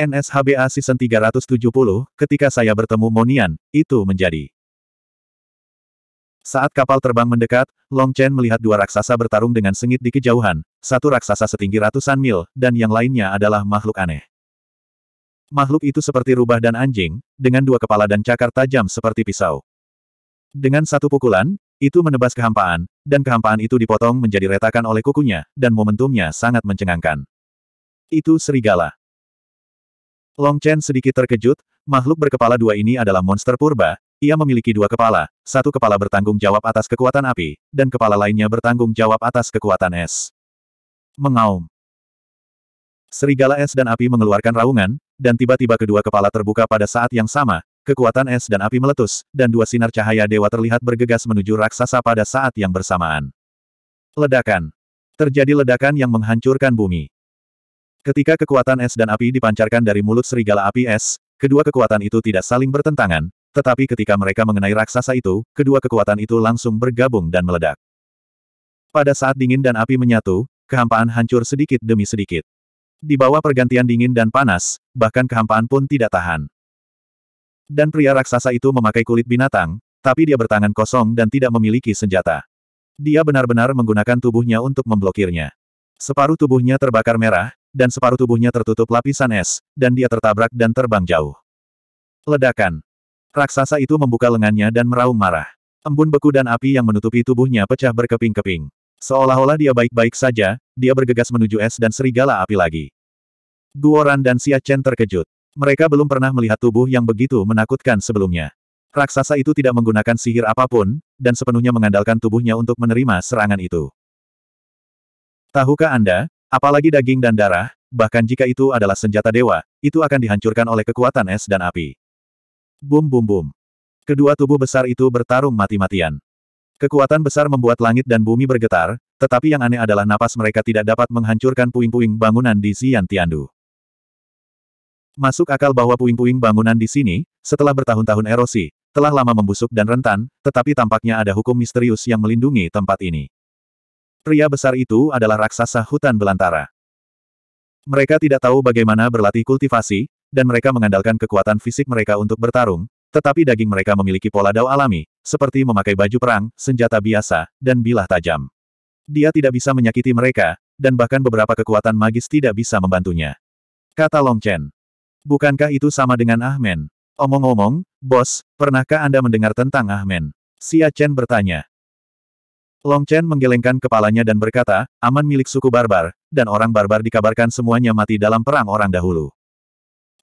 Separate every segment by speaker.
Speaker 1: NSHBA Season 370, ketika saya bertemu Monian, itu menjadi.
Speaker 2: Saat kapal terbang mendekat, Long Chen melihat dua raksasa bertarung dengan sengit di kejauhan, satu raksasa setinggi ratusan mil, dan yang lainnya adalah makhluk aneh. Makhluk itu seperti rubah dan anjing, dengan dua kepala dan cakar tajam seperti pisau. Dengan satu pukulan, itu menebas kehampaan, dan kehampaan itu dipotong menjadi retakan oleh kukunya, dan momentumnya sangat mencengangkan. Itu serigala. Long Chen sedikit terkejut, makhluk berkepala dua ini adalah monster purba, ia memiliki dua kepala, satu kepala bertanggung jawab atas kekuatan api, dan kepala lainnya bertanggung jawab atas kekuatan es. Mengaum. Serigala es dan api mengeluarkan raungan, dan tiba-tiba kedua kepala terbuka pada saat yang sama, kekuatan es dan api meletus, dan dua sinar cahaya dewa terlihat bergegas menuju raksasa pada saat yang bersamaan. Ledakan. Terjadi ledakan yang menghancurkan bumi. Ketika kekuatan es dan api dipancarkan dari mulut serigala api es, kedua kekuatan itu tidak saling bertentangan, tetapi ketika mereka mengenai raksasa itu, kedua kekuatan itu langsung bergabung dan meledak. Pada saat dingin dan api menyatu, kehampaan hancur sedikit demi sedikit. Di bawah pergantian dingin dan panas, bahkan kehampaan pun tidak tahan. Dan pria raksasa itu memakai kulit binatang, tapi dia bertangan kosong dan tidak memiliki senjata. Dia benar-benar menggunakan tubuhnya untuk memblokirnya. Separuh tubuhnya terbakar merah, dan separuh tubuhnya tertutup lapisan es, dan dia tertabrak dan terbang jauh. Ledakan. Raksasa itu membuka lengannya dan meraung marah. Embun beku dan api yang menutupi tubuhnya pecah berkeping-keping. Seolah-olah dia baik-baik saja, dia bergegas menuju es dan serigala api lagi. Guoran dan Xia Chen terkejut. Mereka belum pernah melihat tubuh yang begitu menakutkan sebelumnya. Raksasa itu tidak menggunakan sihir apapun, dan sepenuhnya mengandalkan tubuhnya untuk menerima serangan itu. Tahukah Anda, Apalagi daging dan darah, bahkan jika itu adalah senjata dewa, itu akan dihancurkan oleh kekuatan es dan api. Bum bum bum. Kedua tubuh besar itu bertarung mati-matian. Kekuatan besar membuat langit dan bumi bergetar, tetapi yang aneh adalah napas mereka tidak dapat menghancurkan puing-puing bangunan di Xian Tiandu. Masuk akal bahwa puing-puing bangunan di sini, setelah bertahun-tahun erosi, telah lama membusuk dan rentan, tetapi tampaknya ada hukum misterius yang melindungi tempat ini. Pria besar itu adalah raksasa hutan belantara. Mereka tidak tahu bagaimana berlatih kultivasi, dan mereka mengandalkan kekuatan fisik mereka untuk bertarung, tetapi daging mereka memiliki pola dao alami, seperti memakai baju perang, senjata biasa, dan bilah tajam. Dia tidak bisa menyakiti mereka, dan bahkan beberapa kekuatan magis tidak bisa membantunya. Kata Long Chen. Bukankah itu sama dengan Ahmen? Omong-omong, bos, pernahkah Anda mendengar tentang Ahmen? Xia Chen bertanya. Long Chen menggelengkan kepalanya dan berkata, aman milik suku barbar, dan orang barbar dikabarkan semuanya mati dalam perang orang dahulu.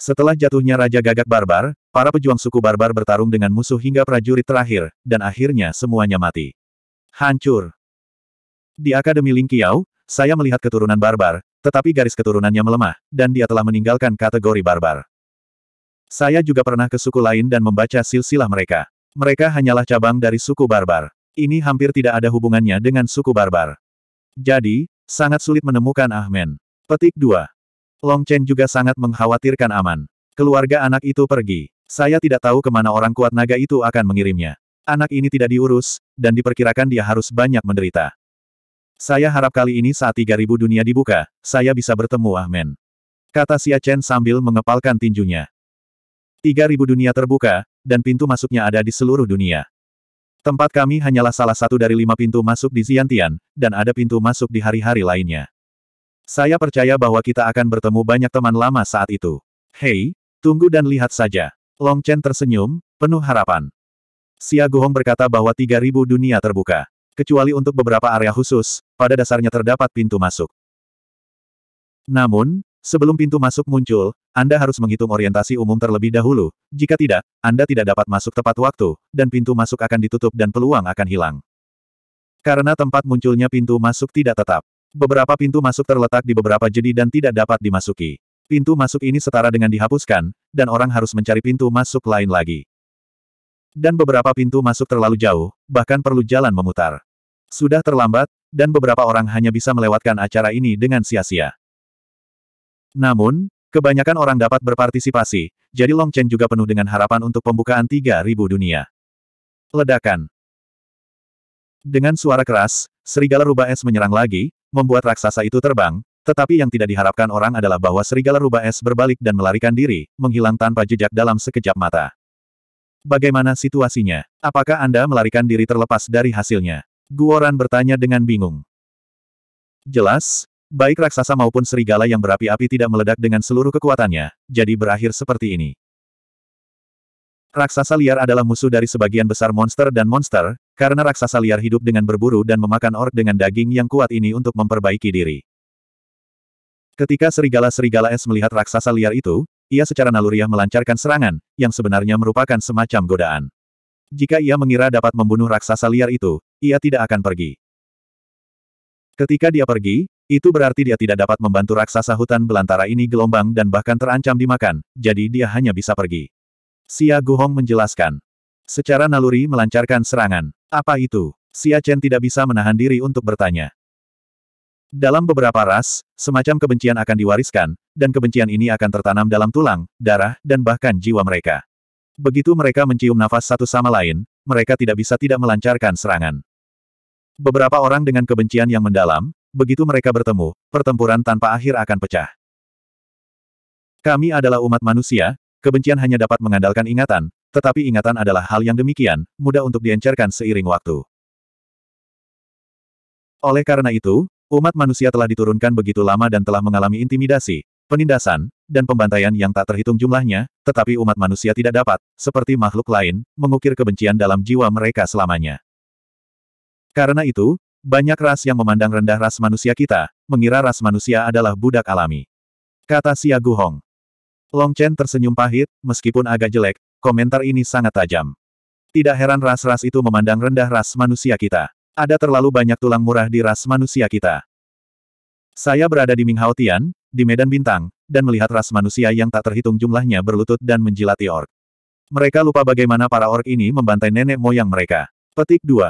Speaker 2: Setelah jatuhnya Raja Gagak Barbar, para pejuang suku barbar bertarung dengan musuh hingga prajurit terakhir, dan akhirnya semuanya mati. Hancur. Di Akademi Lingqiao, saya melihat keturunan barbar, tetapi garis keturunannya melemah, dan dia telah meninggalkan kategori barbar. Saya juga pernah ke suku lain dan membaca silsilah mereka. Mereka hanyalah cabang dari suku barbar. Ini hampir tidak ada hubungannya dengan suku barbar. Jadi, sangat sulit menemukan Ahmen. Petik 2. Long Chen juga sangat mengkhawatirkan Aman. Keluarga anak itu pergi. Saya tidak tahu kemana orang kuat naga itu akan mengirimnya. Anak ini tidak diurus, dan diperkirakan dia harus banyak menderita. Saya harap kali ini saat 3000 dunia dibuka, saya bisa bertemu Ahmen. Kata Xia Chen sambil mengepalkan tinjunya. 3000 dunia terbuka, dan pintu masuknya ada di seluruh dunia. Tempat kami hanyalah salah satu dari lima pintu masuk di Ziantian, dan ada pintu masuk di hari-hari lainnya. Saya percaya bahwa kita akan bertemu banyak teman lama saat itu. Hei, tunggu dan lihat saja. Long Chen tersenyum, penuh harapan. Xia Guhong berkata bahwa 3.000 dunia terbuka. Kecuali untuk beberapa area khusus, pada dasarnya terdapat pintu masuk. Namun, Sebelum pintu masuk muncul, Anda harus menghitung orientasi umum terlebih dahulu, jika tidak, Anda tidak dapat masuk tepat waktu, dan pintu masuk akan ditutup dan peluang akan hilang. Karena tempat munculnya pintu masuk tidak tetap. Beberapa pintu masuk terletak di beberapa jedi dan tidak dapat dimasuki. Pintu masuk ini setara dengan dihapuskan, dan orang harus mencari pintu masuk lain lagi. Dan beberapa pintu masuk terlalu jauh, bahkan perlu jalan memutar. Sudah terlambat, dan beberapa orang hanya bisa melewatkan acara ini dengan sia-sia. Namun, kebanyakan orang dapat berpartisipasi, jadi Long Chen juga penuh dengan harapan untuk pembukaan 3000 dunia. Ledakan Dengan suara keras, serigala rubah es menyerang lagi, membuat raksasa itu terbang, tetapi yang tidak diharapkan orang adalah bahwa serigala rubah es berbalik dan melarikan diri, menghilang tanpa jejak dalam sekejap mata. Bagaimana situasinya? Apakah Anda melarikan diri terlepas dari hasilnya? Guoran bertanya dengan bingung. Jelas, Baik raksasa maupun serigala yang berapi-api tidak meledak dengan seluruh kekuatannya, jadi berakhir seperti ini. Raksasa liar adalah musuh dari sebagian besar monster dan monster, karena raksasa liar hidup dengan berburu dan memakan ork dengan daging yang kuat ini untuk memperbaiki diri. Ketika serigala-serigala es melihat raksasa liar itu, ia secara naluriah melancarkan serangan, yang sebenarnya merupakan semacam godaan. Jika ia mengira dapat membunuh raksasa liar itu, ia tidak akan pergi. Ketika dia pergi, itu berarti dia tidak dapat membantu raksasa hutan belantara ini gelombang dan bahkan terancam dimakan, jadi dia hanya bisa pergi. Xia Guhong menjelaskan. Secara naluri melancarkan serangan. Apa itu? Xia Chen tidak bisa menahan diri untuk bertanya. Dalam beberapa ras, semacam kebencian akan diwariskan, dan kebencian ini akan tertanam dalam tulang, darah, dan bahkan jiwa mereka. Begitu mereka mencium nafas satu sama lain, mereka tidak bisa tidak melancarkan serangan. Beberapa orang dengan kebencian yang mendalam, begitu mereka bertemu, pertempuran tanpa akhir akan pecah. Kami adalah umat manusia, kebencian hanya dapat mengandalkan ingatan, tetapi ingatan adalah hal yang demikian, mudah untuk diencerkan seiring waktu. Oleh karena itu, umat manusia telah diturunkan begitu lama dan telah mengalami intimidasi, penindasan, dan pembantaian yang tak terhitung jumlahnya, tetapi umat manusia tidak dapat, seperti makhluk lain, mengukir kebencian dalam jiwa mereka selamanya. Karena itu, banyak ras yang memandang rendah ras manusia kita, mengira ras manusia adalah budak alami. Kata Xia Guhong. Long Chen tersenyum pahit, meskipun agak jelek, komentar ini sangat tajam. Tidak heran ras-ras itu memandang rendah ras manusia kita. Ada terlalu banyak tulang murah di ras manusia kita. Saya berada di Minghao Tian, di Medan Bintang, dan melihat ras manusia yang tak terhitung jumlahnya berlutut dan menjilati ork. Mereka lupa bagaimana para ork ini membantai nenek moyang mereka. Petik 2.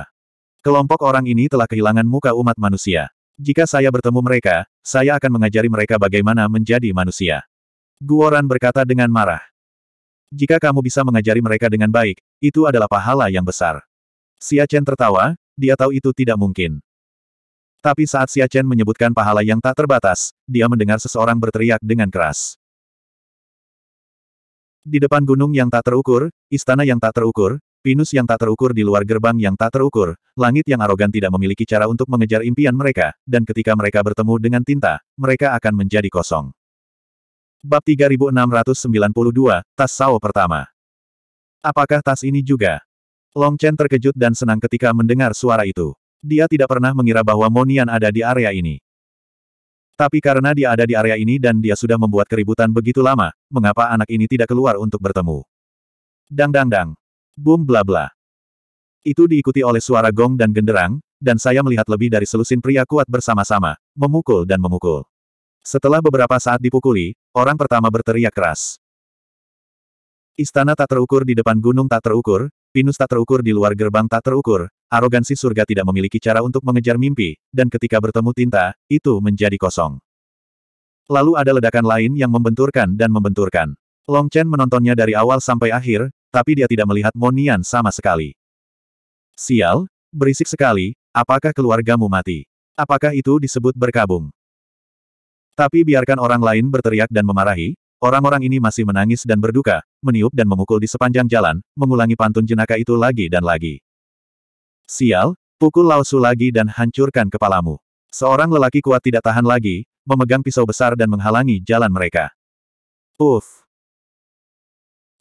Speaker 2: Kelompok orang ini telah kehilangan muka umat manusia. Jika saya bertemu mereka, saya akan mengajari mereka bagaimana menjadi manusia. Guoran berkata dengan marah. Jika kamu bisa mengajari mereka dengan baik, itu adalah pahala yang besar. Xia Chen tertawa, dia tahu itu tidak mungkin. Tapi saat Xia Chen menyebutkan pahala yang tak terbatas, dia mendengar seseorang berteriak dengan keras. Di depan gunung yang tak terukur, istana yang tak terukur, pinus yang tak terukur di luar gerbang yang tak terukur, langit yang arogan tidak memiliki cara untuk mengejar impian mereka, dan ketika mereka bertemu dengan tinta, mereka akan menjadi kosong. Bab 3692, Tas Sao pertama. Apakah tas ini juga? Long Chen terkejut dan senang ketika mendengar suara itu. Dia tidak pernah mengira bahwa Monian ada di area ini. Tapi karena dia ada di area ini dan dia sudah membuat keributan begitu lama, mengapa anak ini tidak keluar untuk bertemu? Dang dang dang. Boom bla bla. Itu diikuti oleh suara gong dan genderang, dan saya melihat lebih dari selusin pria kuat bersama-sama, memukul dan memukul. Setelah beberapa saat dipukuli, orang pertama berteriak keras. Istana tak terukur di depan gunung tak terukur, pinus tak terukur di luar gerbang tak terukur, arogansi surga tidak memiliki cara untuk mengejar mimpi, dan ketika bertemu tinta, itu menjadi kosong. Lalu ada ledakan lain yang membenturkan dan membenturkan. Long Chen menontonnya dari awal sampai akhir, tapi dia tidak melihat Monian sama sekali. Sial, berisik sekali, apakah keluargamu mati? Apakah itu disebut berkabung? Tapi biarkan orang lain berteriak dan memarahi, orang-orang ini masih menangis dan berduka, meniup dan memukul di sepanjang jalan, mengulangi pantun jenaka itu lagi dan lagi. Sial, pukul lausu lagi dan hancurkan kepalamu. Seorang lelaki kuat tidak tahan lagi, memegang pisau besar dan menghalangi jalan mereka. Uff,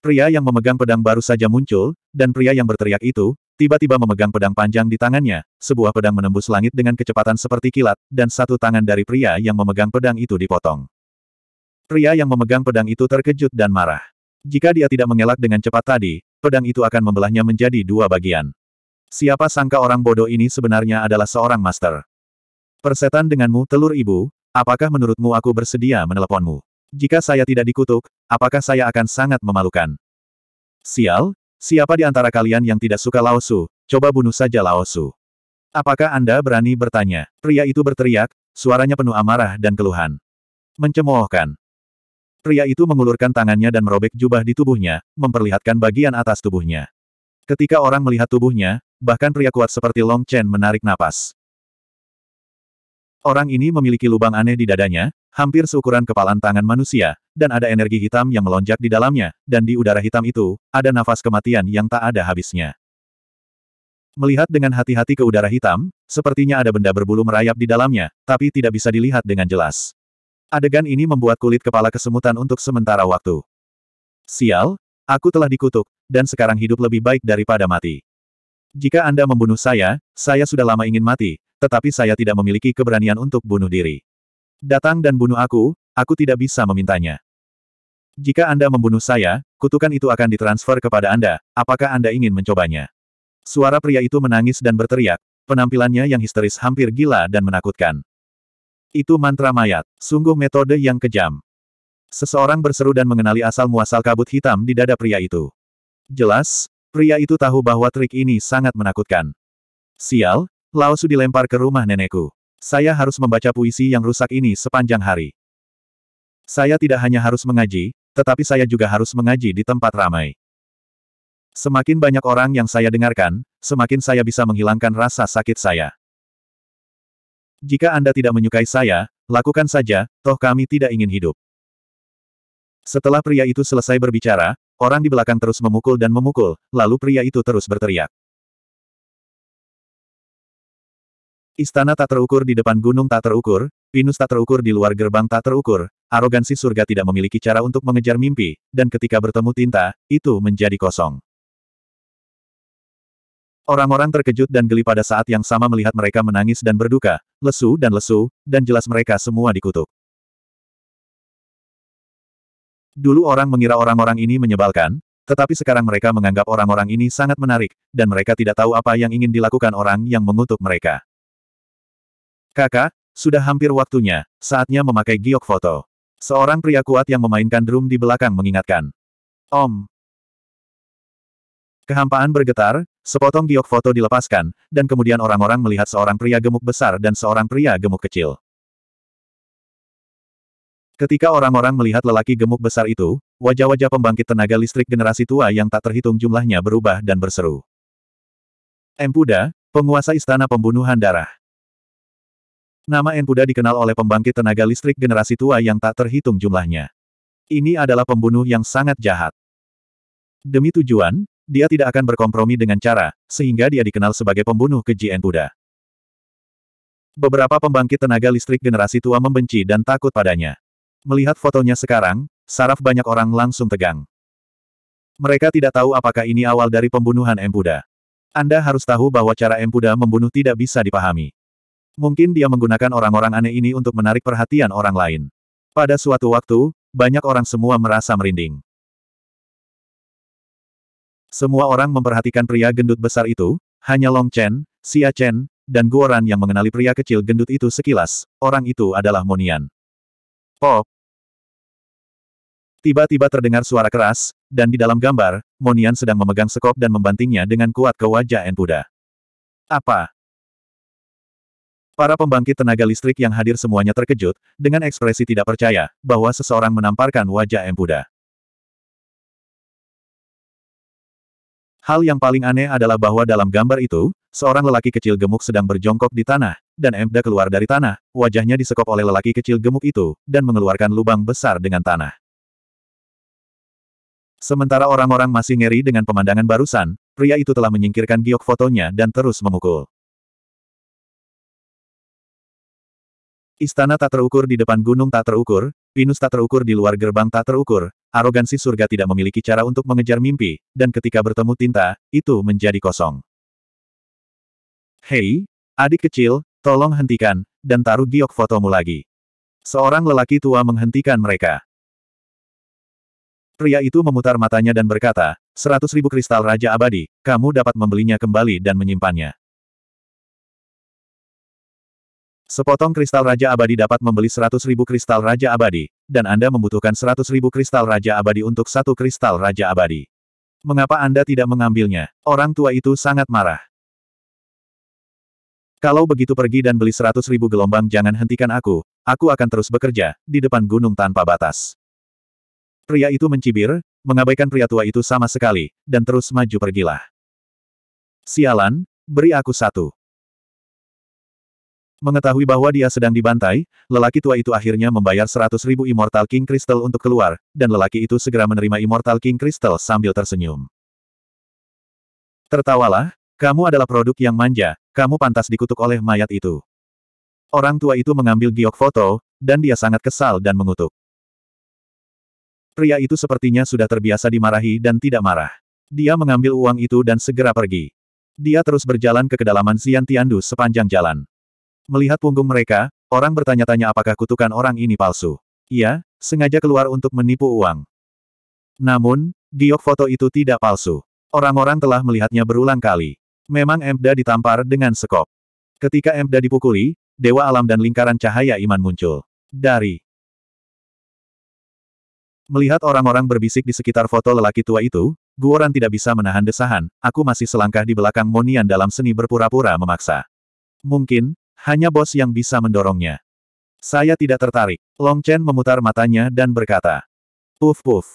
Speaker 2: Pria yang memegang pedang baru saja muncul, dan pria yang berteriak itu, tiba-tiba memegang pedang panjang di tangannya, sebuah pedang menembus langit dengan kecepatan seperti kilat, dan satu tangan dari pria yang memegang pedang itu dipotong. Pria yang memegang pedang itu terkejut dan marah. Jika dia tidak mengelak dengan cepat tadi, pedang itu akan membelahnya menjadi dua bagian. Siapa sangka orang bodoh ini sebenarnya adalah seorang master. Persetan denganmu telur ibu, apakah menurutmu aku bersedia meneleponmu? Jika saya tidak dikutuk, apakah saya akan sangat memalukan? Sial, siapa di antara kalian yang tidak suka Laosu, coba bunuh saja Laosu. Apakah Anda berani bertanya? Pria itu berteriak, suaranya penuh amarah dan keluhan. Mencemoohkan. Pria itu mengulurkan tangannya dan merobek jubah di tubuhnya, memperlihatkan bagian atas tubuhnya. Ketika orang melihat tubuhnya, bahkan pria kuat seperti Long Chen menarik napas. Orang ini memiliki lubang aneh di dadanya, hampir seukuran kepalan tangan manusia, dan ada energi hitam yang melonjak di dalamnya, dan di udara hitam itu, ada nafas kematian yang tak ada habisnya. Melihat dengan hati-hati ke udara hitam, sepertinya ada benda berbulu merayap di dalamnya, tapi tidak bisa dilihat dengan jelas. Adegan ini membuat kulit kepala kesemutan untuk sementara waktu. Sial, aku telah dikutuk, dan sekarang hidup lebih baik daripada mati. Jika Anda membunuh saya, saya sudah lama ingin mati, tetapi saya tidak memiliki keberanian untuk bunuh diri. Datang dan bunuh aku, aku tidak bisa memintanya. Jika Anda membunuh saya, kutukan itu akan ditransfer kepada Anda, apakah Anda ingin mencobanya? Suara pria itu menangis dan berteriak, penampilannya yang histeris hampir gila dan menakutkan. Itu mantra mayat, sungguh metode yang kejam. Seseorang berseru dan mengenali asal-muasal kabut hitam di dada pria itu. Jelas, Pria itu tahu bahwa trik ini sangat menakutkan. Sial, Laosu dilempar ke rumah nenekku. Saya harus membaca puisi yang rusak ini sepanjang hari. Saya tidak hanya harus mengaji, tetapi saya juga harus mengaji di tempat ramai. Semakin banyak orang yang saya dengarkan, semakin saya bisa menghilangkan rasa
Speaker 1: sakit saya. Jika Anda tidak menyukai saya, lakukan saja, toh kami tidak ingin hidup. Setelah pria itu selesai berbicara, Orang di belakang terus memukul dan memukul, lalu pria itu terus berteriak.
Speaker 2: Istana tak terukur di depan gunung tak terukur, pinus tak terukur di luar gerbang tak terukur, arogansi surga tidak memiliki cara untuk mengejar mimpi, dan ketika bertemu tinta, itu menjadi kosong. Orang-orang terkejut dan geli pada saat yang sama melihat mereka menangis dan berduka, lesu dan lesu, dan jelas mereka semua dikutuk. Dulu orang mengira orang-orang ini menyebalkan, tetapi sekarang mereka menganggap orang-orang ini sangat menarik, dan mereka tidak tahu apa yang ingin dilakukan orang yang mengutuk mereka. Kakak, sudah hampir waktunya, saatnya memakai giok foto. Seorang pria kuat yang memainkan drum di belakang mengingatkan. Om.
Speaker 1: Kehampaan bergetar, sepotong giok foto dilepaskan, dan kemudian orang-orang melihat seorang pria gemuk besar dan seorang pria gemuk kecil.
Speaker 2: Ketika orang-orang melihat lelaki gemuk besar itu, wajah-wajah pembangkit tenaga listrik generasi tua yang tak terhitung jumlahnya berubah dan berseru. Empuda, penguasa istana pembunuhan darah. Nama Empuda dikenal oleh pembangkit tenaga listrik generasi tua yang tak terhitung jumlahnya. Ini adalah pembunuh yang sangat jahat. Demi tujuan, dia tidak akan berkompromi dengan cara, sehingga dia dikenal sebagai pembunuh keji Empuda. Beberapa pembangkit tenaga listrik generasi tua membenci dan takut padanya. Melihat fotonya sekarang, saraf banyak orang langsung tegang. Mereka tidak tahu apakah ini awal dari pembunuhan Empuda. Anda harus tahu bahwa cara Empuda membunuh tidak bisa dipahami. Mungkin dia menggunakan orang-orang aneh ini untuk menarik perhatian orang lain. Pada suatu waktu, banyak orang semua merasa merinding. Semua orang memperhatikan pria gendut besar itu, hanya Long Chen, Xia Chen, dan Guoran yang mengenali pria kecil gendut itu sekilas, orang itu adalah Monian. Pop, Tiba-tiba terdengar suara keras, dan di dalam gambar, Monian sedang memegang sekop dan membantingnya dengan kuat ke wajah Enpuda. Apa?
Speaker 1: Para pembangkit tenaga listrik yang hadir semuanya terkejut, dengan ekspresi tidak percaya, bahwa seseorang menamparkan wajah Empuda. Hal yang paling aneh adalah bahwa dalam gambar itu, seorang lelaki kecil
Speaker 2: gemuk sedang berjongkok di tanah, dan Empuda keluar dari tanah, wajahnya disekop oleh lelaki kecil gemuk itu, dan mengeluarkan lubang besar dengan tanah. Sementara orang-orang masih ngeri dengan pemandangan barusan, pria itu telah menyingkirkan giok fotonya dan terus memukul. Istana tak terukur di depan gunung tak terukur, pinus tak terukur di luar gerbang tak terukur, arogansi surga tidak memiliki cara untuk mengejar mimpi, dan ketika bertemu tinta, itu menjadi kosong. Hei, adik kecil, tolong hentikan, dan taruh giok fotomu lagi. Seorang lelaki tua menghentikan mereka. Pria itu memutar matanya dan berkata, seratus ribu kristal Raja Abadi, kamu dapat membelinya kembali dan menyimpannya. Sepotong kristal Raja Abadi dapat membeli seratus ribu kristal Raja Abadi, dan Anda membutuhkan seratus ribu kristal Raja Abadi untuk satu kristal Raja Abadi. Mengapa Anda tidak mengambilnya? Orang tua itu sangat marah. Kalau begitu pergi dan beli seratus ribu gelombang jangan hentikan aku, aku akan terus bekerja, di depan gunung tanpa batas. Pria itu mencibir, mengabaikan pria tua itu sama sekali, dan terus maju pergilah. Sialan, beri aku satu. Mengetahui bahwa dia sedang dibantai, lelaki tua itu akhirnya membayar seratus ribu Immortal King Crystal untuk keluar, dan lelaki itu segera menerima Immortal King Crystal sambil tersenyum. Tertawalah, kamu adalah produk yang manja, kamu pantas dikutuk oleh mayat itu. Orang tua itu mengambil giok foto, dan dia sangat kesal dan mengutuk. Pria itu sepertinya sudah terbiasa dimarahi dan tidak marah. Dia mengambil uang itu dan segera pergi. Dia terus berjalan ke kedalaman Xian Tiandu sepanjang jalan. Melihat punggung mereka, orang bertanya-tanya apakah kutukan orang ini palsu. Ia, sengaja keluar untuk menipu uang. Namun, giok foto itu tidak palsu. Orang-orang telah melihatnya berulang kali. Memang Emda ditampar dengan sekop. Ketika Emda dipukuli, Dewa Alam dan lingkaran cahaya iman muncul. Dari Melihat orang-orang berbisik di sekitar foto lelaki tua itu, Guoran tidak bisa menahan desahan, aku masih selangkah di belakang Monian dalam seni berpura-pura memaksa. Mungkin, hanya bos yang bisa mendorongnya. Saya tidak tertarik. Long Chen memutar matanya dan berkata. Puf puf.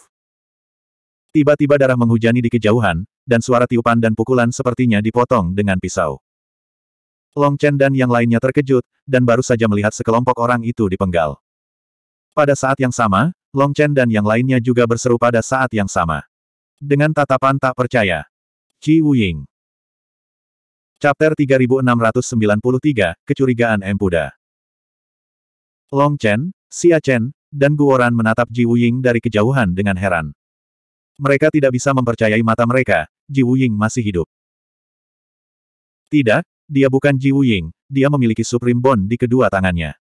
Speaker 2: Tiba-tiba darah menghujani di kejauhan, dan suara tiupan dan pukulan sepertinya dipotong dengan pisau. Long Chen dan yang lainnya terkejut, dan baru saja melihat sekelompok orang itu dipenggal. Pada saat yang sama, Long Chen dan yang lainnya juga berseru pada saat yang sama. Dengan
Speaker 1: tatapan tak percaya. Qi Wuying. Chapter 3693, Kecurigaan Empuda. Long Chen, Xia
Speaker 2: Chen, dan Guoran menatap Ji Wuying dari kejauhan dengan heran. Mereka tidak bisa mempercayai mata mereka, Ji Wuying masih hidup. Tidak, dia bukan Ji Wuying, dia memiliki Supreme Bond di kedua tangannya.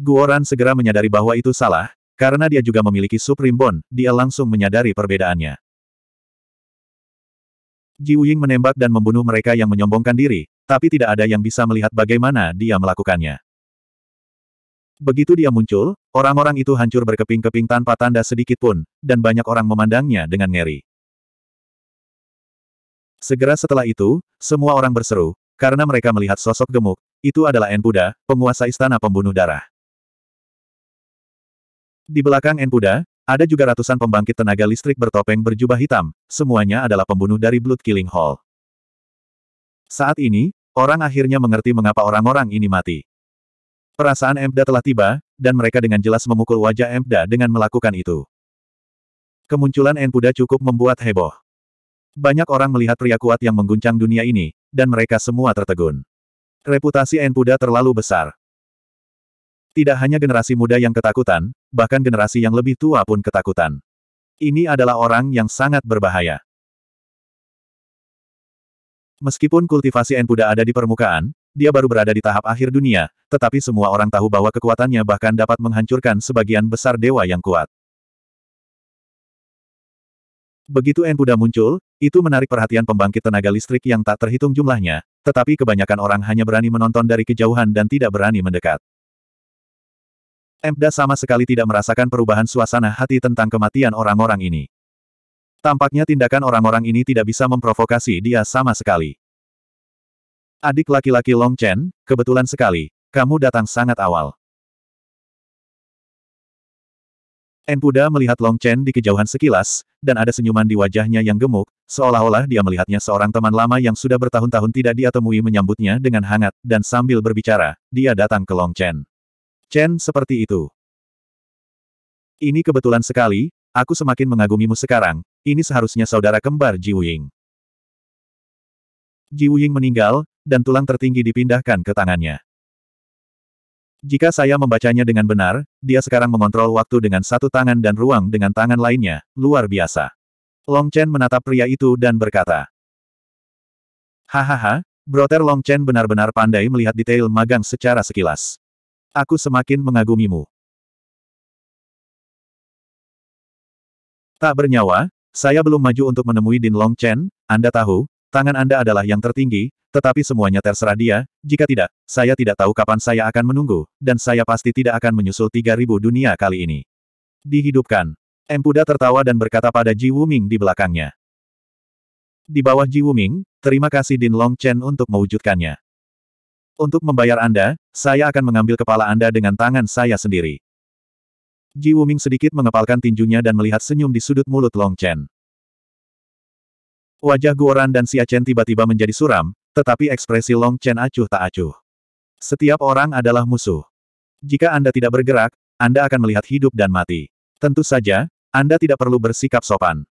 Speaker 2: Guoran segera menyadari bahwa itu salah, karena dia juga memiliki Supreme Bond, dia langsung menyadari perbedaannya.
Speaker 1: Ji Wuying menembak dan membunuh mereka yang menyombongkan diri, tapi tidak ada yang bisa melihat bagaimana dia melakukannya. Begitu dia
Speaker 2: muncul, orang-orang itu hancur berkeping-keping tanpa tanda sedikit pun, dan banyak orang memandangnya dengan ngeri. Segera setelah itu, semua orang berseru, karena mereka melihat sosok gemuk, itu adalah Enpuda, penguasa istana pembunuh darah. Di belakang Enpuda, ada juga ratusan pembangkit tenaga listrik bertopeng berjubah hitam, semuanya adalah pembunuh dari Blood Killing Hall. Saat ini, orang akhirnya mengerti mengapa orang-orang ini mati. Perasaan Emda telah tiba, dan mereka dengan jelas memukul wajah Emda dengan melakukan itu. Kemunculan Enpuda cukup membuat heboh. Banyak orang melihat pria kuat yang mengguncang dunia ini, dan mereka semua tertegun. Reputasi Enpuda terlalu besar. Tidak hanya generasi muda yang ketakutan, bahkan generasi yang lebih tua pun ketakutan. Ini adalah orang yang sangat berbahaya. Meskipun kultivasi Enpuda ada di permukaan, dia baru berada di tahap akhir dunia, tetapi semua orang tahu bahwa kekuatannya bahkan dapat menghancurkan sebagian besar dewa yang kuat. Begitu Enpuda muncul, itu menarik perhatian pembangkit tenaga listrik yang tak terhitung jumlahnya, tetapi kebanyakan orang hanya berani menonton dari kejauhan dan tidak berani mendekat. Emda sama sekali tidak merasakan perubahan suasana hati tentang kematian orang-orang ini. Tampaknya tindakan orang-orang ini tidak bisa memprovokasi dia sama sekali.
Speaker 1: Adik laki-laki Long Chen, kebetulan sekali, kamu datang sangat awal. Enpuda melihat Long Chen di kejauhan sekilas, dan ada
Speaker 2: senyuman di wajahnya yang gemuk, seolah-olah dia melihatnya seorang teman lama yang sudah bertahun-tahun tidak dia temui menyambutnya dengan hangat, dan sambil berbicara, dia datang ke Long Chen. Chen seperti
Speaker 1: itu. Ini kebetulan sekali, aku semakin mengagumimu sekarang, ini seharusnya saudara kembar Ji Wuying. Ji Wuying meninggal,
Speaker 2: dan tulang tertinggi dipindahkan ke tangannya. Jika saya membacanya dengan benar, dia sekarang mengontrol waktu dengan satu tangan dan ruang dengan tangan lainnya, luar biasa. Long Chen menatap pria itu dan berkata, Hahaha, Broter
Speaker 1: Long Chen benar-benar pandai melihat detail magang secara sekilas. Aku semakin mengagumimu. Tak bernyawa, saya belum maju untuk menemui Din Long Chen, Anda tahu, tangan Anda adalah yang tertinggi, tetapi semuanya
Speaker 2: terserah dia, jika tidak, saya tidak tahu kapan saya akan menunggu, dan saya pasti tidak akan menyusul 3000 dunia kali ini. Dihidupkan. Empuda tertawa dan berkata pada Ji Wuming di belakangnya. Di bawah Ji Wuming, terima kasih Din Long Chen untuk mewujudkannya. Untuk membayar Anda, saya akan mengambil kepala Anda dengan tangan saya sendiri. Ji Wuming sedikit mengepalkan tinjunya dan melihat senyum di sudut mulut Long Chen. Wajah Guoran dan Xia Chen tiba-tiba menjadi suram, tetapi ekspresi Long Chen acuh tak acuh. Setiap orang adalah musuh. Jika Anda tidak bergerak, Anda akan melihat hidup dan mati. Tentu saja, Anda tidak perlu bersikap sopan.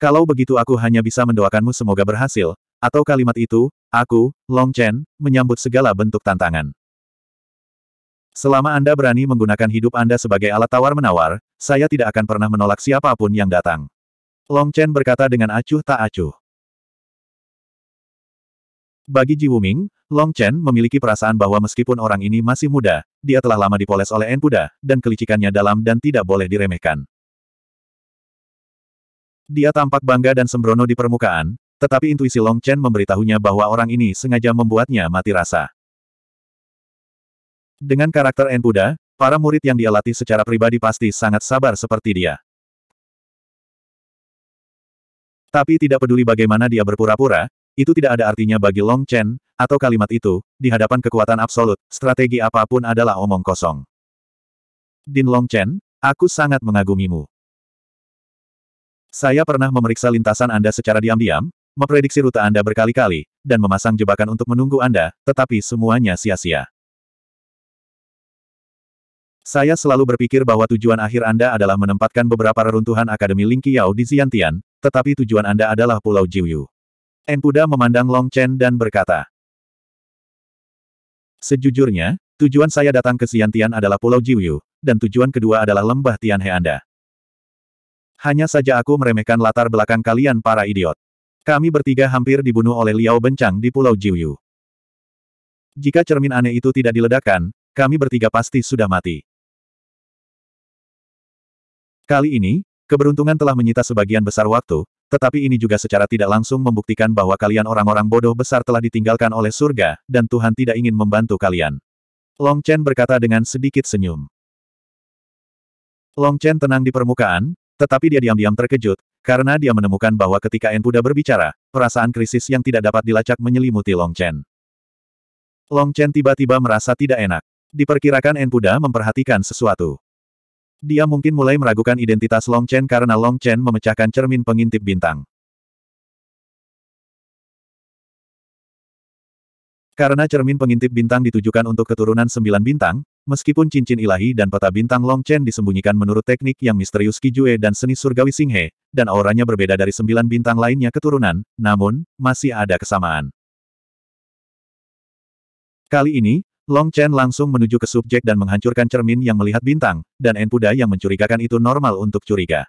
Speaker 1: Kalau begitu aku hanya bisa mendoakanmu semoga berhasil, atau kalimat itu, aku, Long Chen, menyambut segala bentuk tantangan.
Speaker 2: Selama Anda berani menggunakan hidup Anda sebagai alat tawar-menawar, saya tidak akan pernah menolak siapapun yang datang. Long Chen berkata dengan acuh tak acuh. Bagi Ji Wuming, Long Chen memiliki perasaan bahwa meskipun orang ini masih muda, dia telah lama dipoles oleh En Buddha, dan kelicikannya dalam dan tidak boleh diremehkan. Dia tampak bangga dan sembrono di permukaan, tetapi intuisi Long Chen memberitahunya bahwa orang ini sengaja membuatnya mati rasa. Dengan karakter En Buddha, para murid yang dia latih secara pribadi pasti sangat sabar seperti dia. Tapi tidak peduli bagaimana dia berpura-pura, itu tidak ada artinya bagi Long Chen, atau kalimat itu, di hadapan kekuatan absolut, strategi apapun adalah omong kosong. Din Long Chen, aku sangat mengagumimu. Saya pernah memeriksa lintasan Anda secara diam-diam, memprediksi rute Anda berkali-kali, dan memasang jebakan untuk menunggu Anda, tetapi semuanya sia-sia. Saya selalu berpikir bahwa tujuan akhir Anda adalah menempatkan beberapa reruntuhan Akademi Lingqiao di Xiantian, tetapi tujuan Anda adalah Pulau Jiuyu. Enpuda memandang Long
Speaker 1: Chen dan berkata, Sejujurnya, tujuan saya datang ke Xiantian adalah Pulau Jiuyu, dan tujuan kedua adalah Lembah Tianhe Anda.
Speaker 2: Hanya saja aku meremehkan latar belakang kalian para idiot. Kami bertiga hampir dibunuh oleh Liao
Speaker 1: Bencang di Pulau Jiuyu. Jika cermin aneh itu tidak diledakkan, kami bertiga pasti sudah mati. Kali ini, keberuntungan
Speaker 2: telah menyita sebagian besar waktu, tetapi ini juga secara tidak langsung membuktikan bahwa kalian orang-orang bodoh besar telah ditinggalkan oleh surga, dan Tuhan tidak ingin membantu kalian. Long Chen berkata dengan sedikit senyum. Long Chen tenang di permukaan, tetapi dia diam-diam terkejut, karena dia menemukan bahwa ketika Enpuda berbicara, perasaan krisis yang tidak dapat dilacak menyelimuti Long Chen. Long Chen tiba-tiba merasa tidak enak. Diperkirakan Enpuda memperhatikan sesuatu. Dia mungkin mulai meragukan identitas Long Chen karena
Speaker 1: Long Chen memecahkan cermin pengintip bintang. Karena cermin pengintip bintang ditujukan untuk keturunan sembilan bintang,
Speaker 2: Meskipun cincin ilahi dan peta bintang Long Chen disembunyikan menurut teknik yang misterius Kijue dan seni surgawi Singhe, dan auranya berbeda dari sembilan bintang lainnya keturunan, namun, masih ada kesamaan. Kali ini, Long Chen langsung menuju ke subjek
Speaker 1: dan menghancurkan cermin yang melihat bintang, dan Enpuda yang mencurigakan itu normal untuk curiga.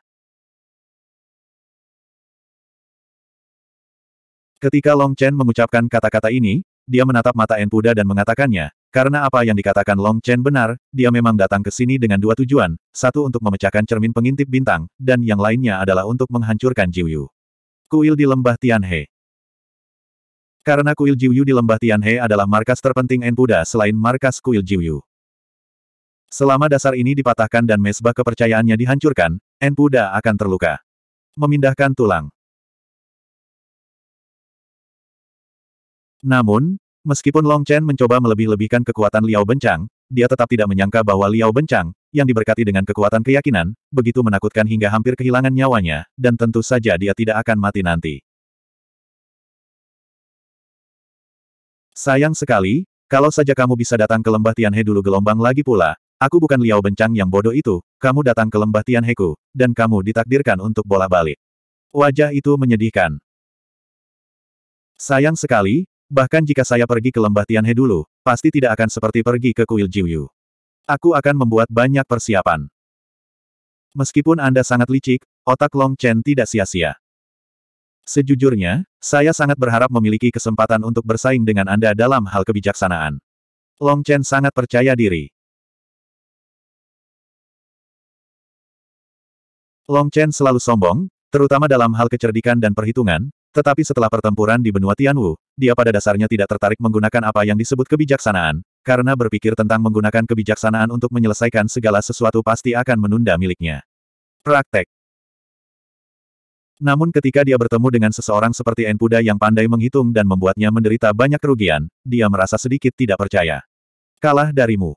Speaker 1: Ketika Long Chen mengucapkan kata-kata ini, dia menatap mata Enpuda dan mengatakannya, karena apa yang dikatakan Long Chen
Speaker 2: benar, dia memang datang ke sini dengan dua tujuan, satu untuk memecahkan cermin pengintip bintang, dan yang lainnya adalah untuk menghancurkan Jiu Kuil di Lembah Tianhe Karena kuil Jiu di Lembah Tianhe adalah markas terpenting Enpuda selain markas kuil Jiu
Speaker 1: Selama dasar ini dipatahkan dan mesbah kepercayaannya dihancurkan, Enpuda akan terluka. Memindahkan tulang. Namun, Meskipun Long Chen mencoba melebih-lebihkan kekuatan Liao Bencang, dia tetap
Speaker 2: tidak menyangka bahwa Liao Bencang, yang diberkati dengan kekuatan keyakinan, begitu menakutkan hingga hampir kehilangan
Speaker 1: nyawanya, dan tentu saja dia tidak akan mati nanti. Sayang sekali, kalau saja kamu bisa datang ke lembah Tianhe dulu gelombang
Speaker 2: lagi pula, aku bukan Liao Bencang yang bodoh itu, kamu datang ke lembah Tianheku, dan kamu ditakdirkan untuk bola balik. Wajah itu menyedihkan. Sayang sekali, Bahkan jika saya pergi ke lembah Tianhe dulu, pasti tidak akan seperti pergi ke kuil Jiuyu. Aku akan membuat banyak persiapan. Meskipun Anda sangat licik, otak Long Chen tidak sia-sia. Sejujurnya, saya sangat berharap memiliki
Speaker 1: kesempatan untuk bersaing dengan Anda dalam hal kebijaksanaan. Long Chen sangat percaya diri. Long Chen selalu sombong, terutama dalam hal kecerdikan dan perhitungan, tetapi setelah pertempuran di benua Tianwu,
Speaker 2: dia pada dasarnya tidak tertarik menggunakan apa yang disebut kebijaksanaan, karena berpikir tentang menggunakan kebijaksanaan untuk menyelesaikan segala sesuatu pasti akan menunda miliknya. Praktek Namun ketika dia bertemu dengan seseorang seperti Enpuda yang pandai menghitung dan membuatnya menderita banyak kerugian, dia merasa sedikit tidak percaya. Kalah darimu.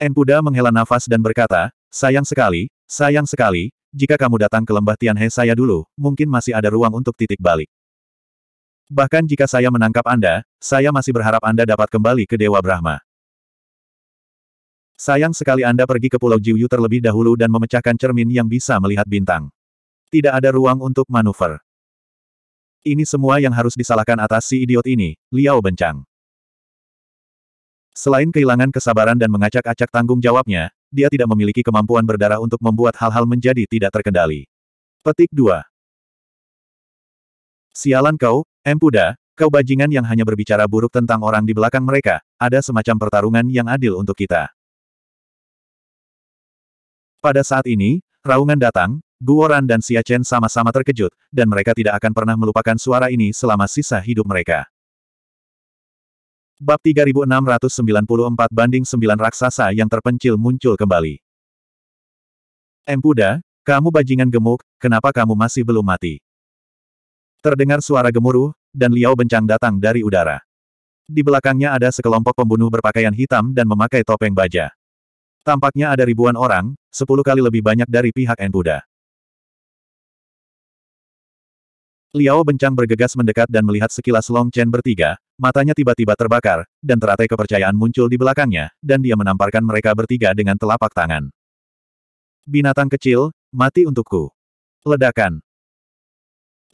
Speaker 2: Enpuda menghela nafas dan berkata, sayang sekali, sayang sekali, jika kamu datang ke lembah Tianhe saya dulu, mungkin masih ada ruang untuk titik balik. Bahkan jika saya menangkap Anda, saya masih berharap Anda dapat kembali ke Dewa Brahma. Sayang sekali Anda pergi ke Pulau Jiuyu terlebih dahulu dan memecahkan cermin yang bisa melihat bintang. Tidak ada ruang untuk manuver. Ini semua yang harus disalahkan atas si idiot ini, Liao bencang. Selain kehilangan kesabaran dan mengacak-acak tanggung jawabnya, dia tidak memiliki kemampuan berdarah untuk membuat hal-hal menjadi tidak terkendali. Petik 2. Sialan kau, Empuda, kau bajingan yang hanya berbicara buruk tentang orang di belakang mereka, ada semacam pertarungan yang adil untuk kita. Pada saat ini, raungan datang, Guoran dan Chen sama-sama terkejut, dan mereka tidak akan pernah melupakan suara ini selama sisa hidup mereka. Bab 3694 banding 9 raksasa yang terpencil muncul kembali. Empuda, kamu bajingan gemuk, kenapa kamu masih belum mati? Terdengar suara gemuruh, dan Liao Bencang datang dari udara. Di belakangnya ada sekelompok pembunuh berpakaian
Speaker 1: hitam dan memakai topeng baja. Tampaknya ada ribuan orang, sepuluh kali lebih banyak dari pihak Empuda. Liao Bencang bergegas
Speaker 2: mendekat dan melihat sekilas Long Chen bertiga, matanya tiba-tiba terbakar, dan teratai kepercayaan muncul di belakangnya, dan dia menamparkan mereka bertiga dengan telapak tangan. Binatang kecil, mati untukku. Ledakan.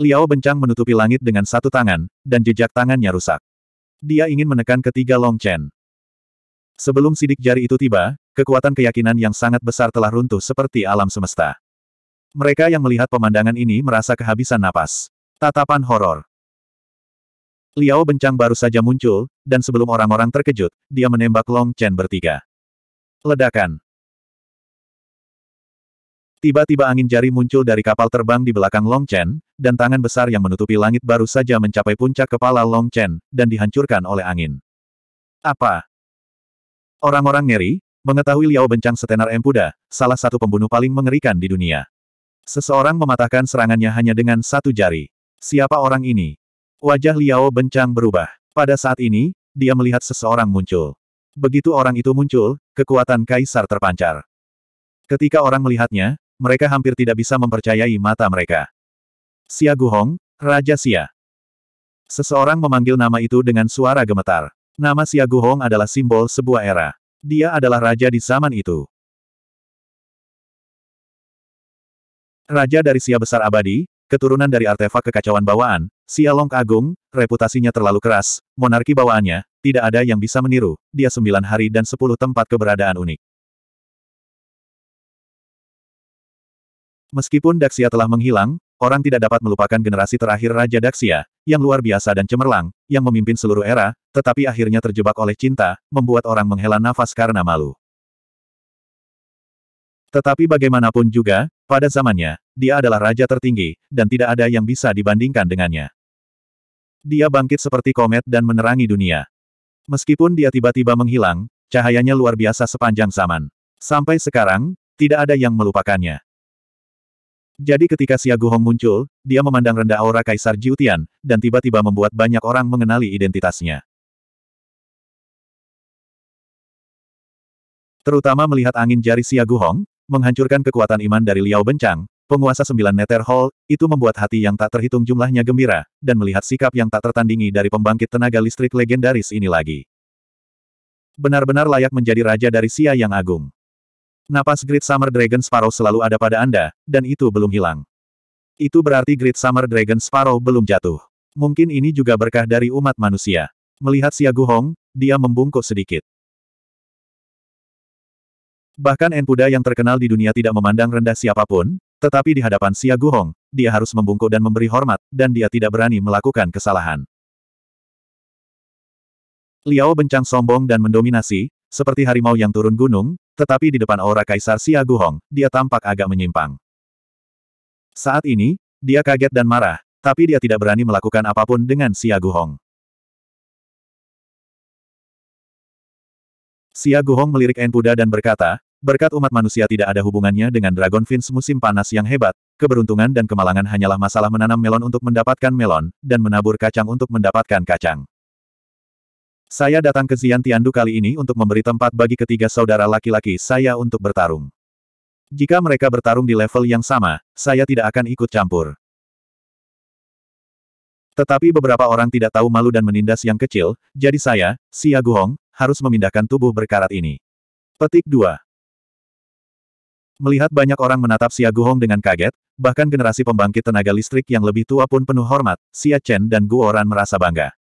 Speaker 2: Liao Bencang menutupi langit dengan satu tangan, dan jejak tangannya rusak. Dia ingin menekan ketiga Long Chen. Sebelum sidik jari itu tiba, kekuatan keyakinan yang sangat besar telah runtuh seperti alam semesta. Mereka yang melihat pemandangan ini merasa kehabisan napas. Tatapan horor.
Speaker 1: Liao Bencang baru saja muncul, dan sebelum orang-orang terkejut, dia menembak Long Chen bertiga. Ledakan.
Speaker 2: Tiba-tiba angin jari muncul dari kapal terbang di belakang Long Chen, dan tangan besar yang menutupi langit baru saja mencapai puncak kepala Long Chen, dan dihancurkan oleh angin. Apa? Orang-orang ngeri, mengetahui Liao Bencang setenar Empuda, salah satu pembunuh paling mengerikan di dunia. Seseorang mematahkan serangannya hanya dengan satu jari. Siapa orang ini? Wajah Liao bencang berubah. Pada saat ini, dia melihat seseorang muncul. Begitu orang itu muncul, kekuatan kaisar terpancar. Ketika orang melihatnya, mereka hampir tidak bisa mempercayai mata mereka. Xia Guhong, Raja Xia. Seseorang memanggil nama itu dengan suara gemetar. Nama Xia Guhong adalah simbol sebuah
Speaker 1: era. Dia adalah raja di zaman itu. Raja dari Sia Besar Abadi, Keturunan dari artefak kekacauan bawaan, Sialong Agung, reputasinya terlalu keras, monarki bawaannya, tidak ada yang bisa meniru, dia sembilan hari dan sepuluh tempat keberadaan unik. Meskipun Daxia telah menghilang, orang tidak dapat melupakan generasi terakhir Raja Daxia,
Speaker 2: yang luar biasa dan cemerlang, yang memimpin seluruh era, tetapi akhirnya terjebak oleh cinta, membuat orang menghela nafas karena malu. Tetapi bagaimanapun juga, pada zamannya, dia adalah raja tertinggi, dan tidak ada yang bisa dibandingkan dengannya. Dia bangkit seperti komet dan menerangi dunia. Meskipun dia tiba-tiba menghilang, cahayanya luar biasa sepanjang zaman. Sampai sekarang, tidak ada yang melupakannya.
Speaker 1: Jadi ketika Xia Guhong muncul, dia memandang rendah aura Kaisar Jiutian, dan tiba-tiba membuat banyak orang mengenali identitasnya. Terutama melihat angin jari Xia Guhong, menghancurkan kekuatan iman dari
Speaker 2: Liao Bencang, penguasa sembilan Netter hall, itu membuat hati yang tak terhitung jumlahnya gembira, dan melihat sikap yang tak tertandingi dari pembangkit tenaga listrik legendaris ini lagi. Benar-benar layak menjadi raja dari Sia yang agung. Napas Great Summer Dragon Sparrow selalu ada pada Anda, dan itu belum hilang. Itu berarti Great Summer Dragon Sparrow belum jatuh. Mungkin ini juga berkah dari umat manusia. Melihat Sia Guhong, dia membungkuk sedikit. Bahkan Enpuda yang terkenal di dunia tidak memandang rendah siapapun, tetapi di hadapan Xia Guhong, dia harus membungkuk dan memberi hormat, dan dia tidak berani melakukan kesalahan. Liao bencang sombong dan mendominasi, seperti harimau yang turun gunung, tetapi di depan aura Kaisar Xia Guhong, dia tampak agak menyimpang.
Speaker 1: Saat ini, dia kaget dan marah, tapi dia tidak berani melakukan apapun dengan Xia Guhong. Xia Guhong melirik Enpuda dan berkata, Berkat umat manusia tidak ada hubungannya dengan Dragon Fins
Speaker 2: musim panas yang hebat, keberuntungan dan kemalangan hanyalah masalah menanam melon untuk mendapatkan melon, dan menabur kacang untuk mendapatkan kacang. Saya datang ke Zian Tiandu kali ini untuk memberi tempat bagi ketiga saudara laki-laki saya untuk bertarung. Jika mereka bertarung di level yang sama, saya tidak akan ikut campur. Tetapi beberapa orang tidak tahu malu dan menindas yang kecil, jadi saya, Xia Guhong, harus memindahkan tubuh berkarat ini. Petik 2. Melihat banyak orang menatap Xia Guhong dengan kaget, bahkan generasi pembangkit tenaga listrik yang lebih tua pun penuh hormat, Xia Chen dan Guo Ran merasa bangga.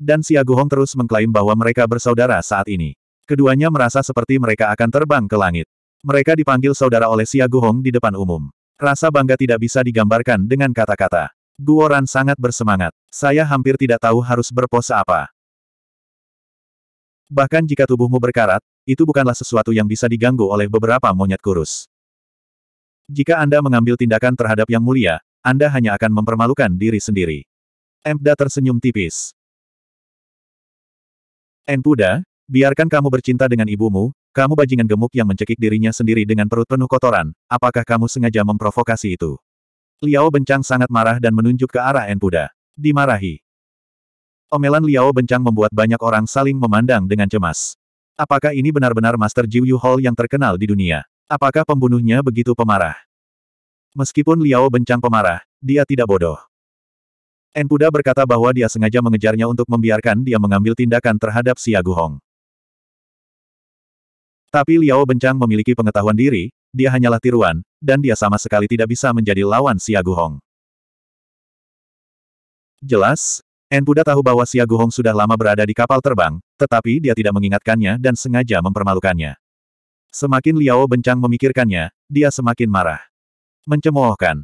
Speaker 2: Dan Xia Guhong terus mengklaim bahwa mereka bersaudara saat ini. Keduanya merasa seperti mereka akan terbang ke langit. Mereka dipanggil saudara oleh Xia Guhong di depan umum. Rasa bangga tidak bisa digambarkan dengan kata-kata. Guo Ran sangat bersemangat. Saya hampir tidak tahu harus berpose apa. Bahkan jika tubuhmu berkarat, itu bukanlah sesuatu yang bisa diganggu oleh beberapa monyet kurus. Jika Anda mengambil tindakan terhadap yang mulia, Anda hanya akan mempermalukan diri sendiri. Empda tersenyum tipis. Enpuda, biarkan kamu bercinta dengan ibumu, kamu bajingan gemuk yang mencekik dirinya sendiri dengan perut penuh kotoran, apakah kamu sengaja memprovokasi itu? Liao Bencang sangat marah dan menunjuk ke arah Enpuda. Dimarahi. Omelan Liao Bencang membuat banyak orang saling memandang dengan cemas. Apakah ini benar-benar Master Jiu Yu Hall yang terkenal di dunia? Apakah pembunuhnya begitu pemarah? Meskipun Liao bencang pemarah, dia tidak bodoh. Enpuda berkata bahwa dia sengaja mengejarnya untuk membiarkan dia mengambil tindakan terhadap Siaguhong. Hong.
Speaker 1: Tapi Liao Bencang memiliki pengetahuan diri, dia hanyalah tiruan, dan dia sama sekali tidak bisa menjadi lawan Siaguhong. Hong.
Speaker 2: Jelas, Enpuda tahu bahwa Xia Guhong sudah lama berada di kapal terbang, tetapi dia tidak mengingatkannya dan sengaja mempermalukannya. Semakin Liao bencang memikirkannya, dia semakin marah. Mencemoohkan.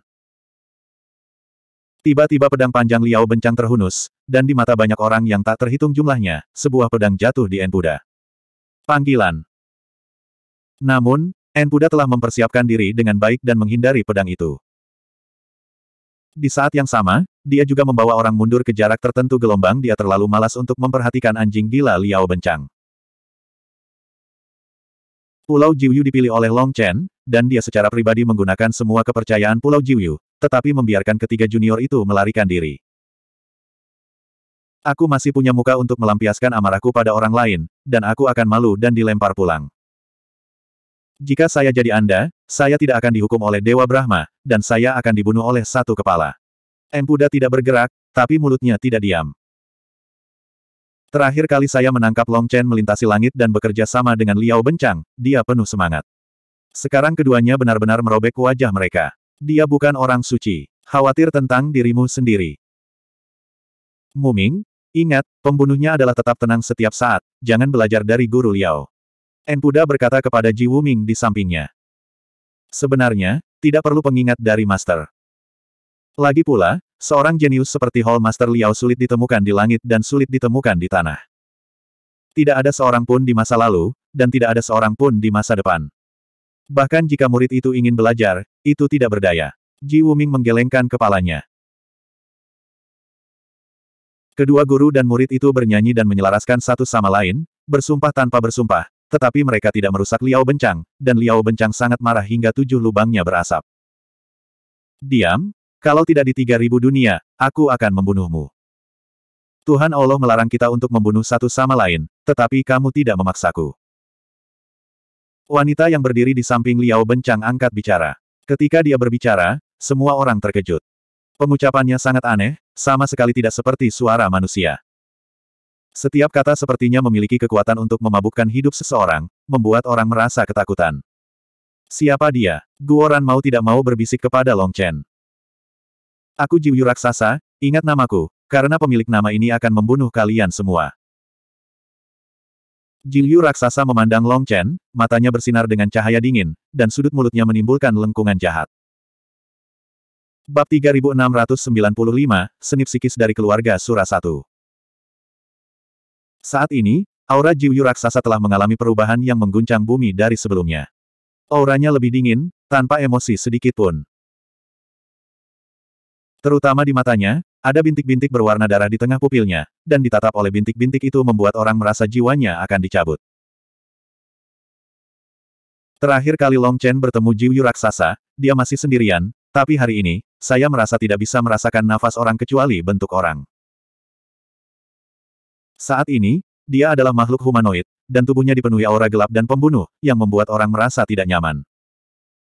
Speaker 2: Tiba-tiba pedang panjang Liao bencang terhunus, dan di mata banyak orang yang tak terhitung jumlahnya, sebuah pedang jatuh di Enpuda.
Speaker 1: Panggilan. Namun, Enpuda telah mempersiapkan diri dengan baik dan menghindari pedang itu. Di saat yang sama, dia juga membawa
Speaker 2: orang mundur ke jarak tertentu gelombang dia terlalu malas untuk memperhatikan anjing gila Liao Bencang. Pulau Jiuyu dipilih oleh Long Chen, dan dia secara pribadi menggunakan semua kepercayaan Pulau Jiuyu, tetapi membiarkan ketiga junior itu melarikan diri. Aku masih punya muka untuk melampiaskan amarahku pada orang lain, dan aku akan malu dan dilempar pulang. Jika saya jadi Anda, saya tidak akan dihukum oleh Dewa Brahma, dan saya akan dibunuh oleh satu kepala. Empuda tidak bergerak, tapi mulutnya tidak diam. Terakhir kali saya menangkap Long Chen melintasi langit dan bekerja sama dengan Liao Bencang, dia penuh semangat. Sekarang keduanya benar-benar merobek wajah mereka. Dia bukan orang suci. Khawatir tentang dirimu sendiri. Muming, ingat, pembunuhnya adalah tetap tenang setiap saat, jangan belajar dari guru Liao. Enpuda berkata kepada Ji Wuming di sampingnya. Sebenarnya, tidak perlu pengingat dari Master. Lagi pula, seorang jenius seperti Hall Master Liao sulit ditemukan di langit dan sulit ditemukan di tanah. Tidak ada seorang pun di masa lalu, dan tidak ada seorang pun di masa depan. Bahkan jika murid itu ingin belajar, itu tidak berdaya. Ji Wuming menggelengkan kepalanya. Kedua guru dan murid itu bernyanyi dan menyelaraskan satu sama lain, bersumpah tanpa bersumpah, tetapi mereka tidak merusak Liao Bencang, dan Liao Bencang sangat marah hingga tujuh lubangnya berasap. Diam, kalau tidak di tiga ribu dunia, aku akan membunuhmu. Tuhan Allah melarang kita untuk membunuh satu sama lain, tetapi kamu tidak memaksaku. Wanita yang berdiri di samping Liao Bencang angkat bicara. Ketika dia berbicara, semua orang terkejut. Pengucapannya sangat aneh, sama sekali tidak seperti suara manusia. Setiap kata sepertinya memiliki kekuatan untuk memabukkan hidup seseorang, membuat orang merasa ketakutan. Siapa dia? Guoran
Speaker 1: mau tidak mau berbisik kepada Long Chen. Aku Jiuyu Raksasa, ingat namaku, karena pemilik nama ini akan membunuh kalian semua.
Speaker 2: Jiuyu Raksasa memandang Long Chen, matanya bersinar dengan cahaya dingin, dan sudut mulutnya menimbulkan lengkungan
Speaker 1: jahat. Bab 3695, Senip Psikis dari Keluarga Sura 1 Saat ini, aura Jiuyu Raksasa
Speaker 2: telah mengalami perubahan yang mengguncang bumi dari sebelumnya. Auranya lebih dingin, tanpa emosi sedikit pun. Terutama di matanya, ada bintik-bintik berwarna darah di tengah pupilnya, dan ditatap oleh bintik-bintik itu membuat orang merasa jiwanya akan dicabut. Terakhir kali Long Chen bertemu Jiuyu raksasa, dia masih sendirian, tapi hari ini, saya merasa tidak bisa merasakan nafas orang kecuali bentuk
Speaker 1: orang. Saat ini, dia adalah makhluk humanoid, dan tubuhnya dipenuhi aura gelap dan pembunuh, yang membuat orang merasa tidak nyaman.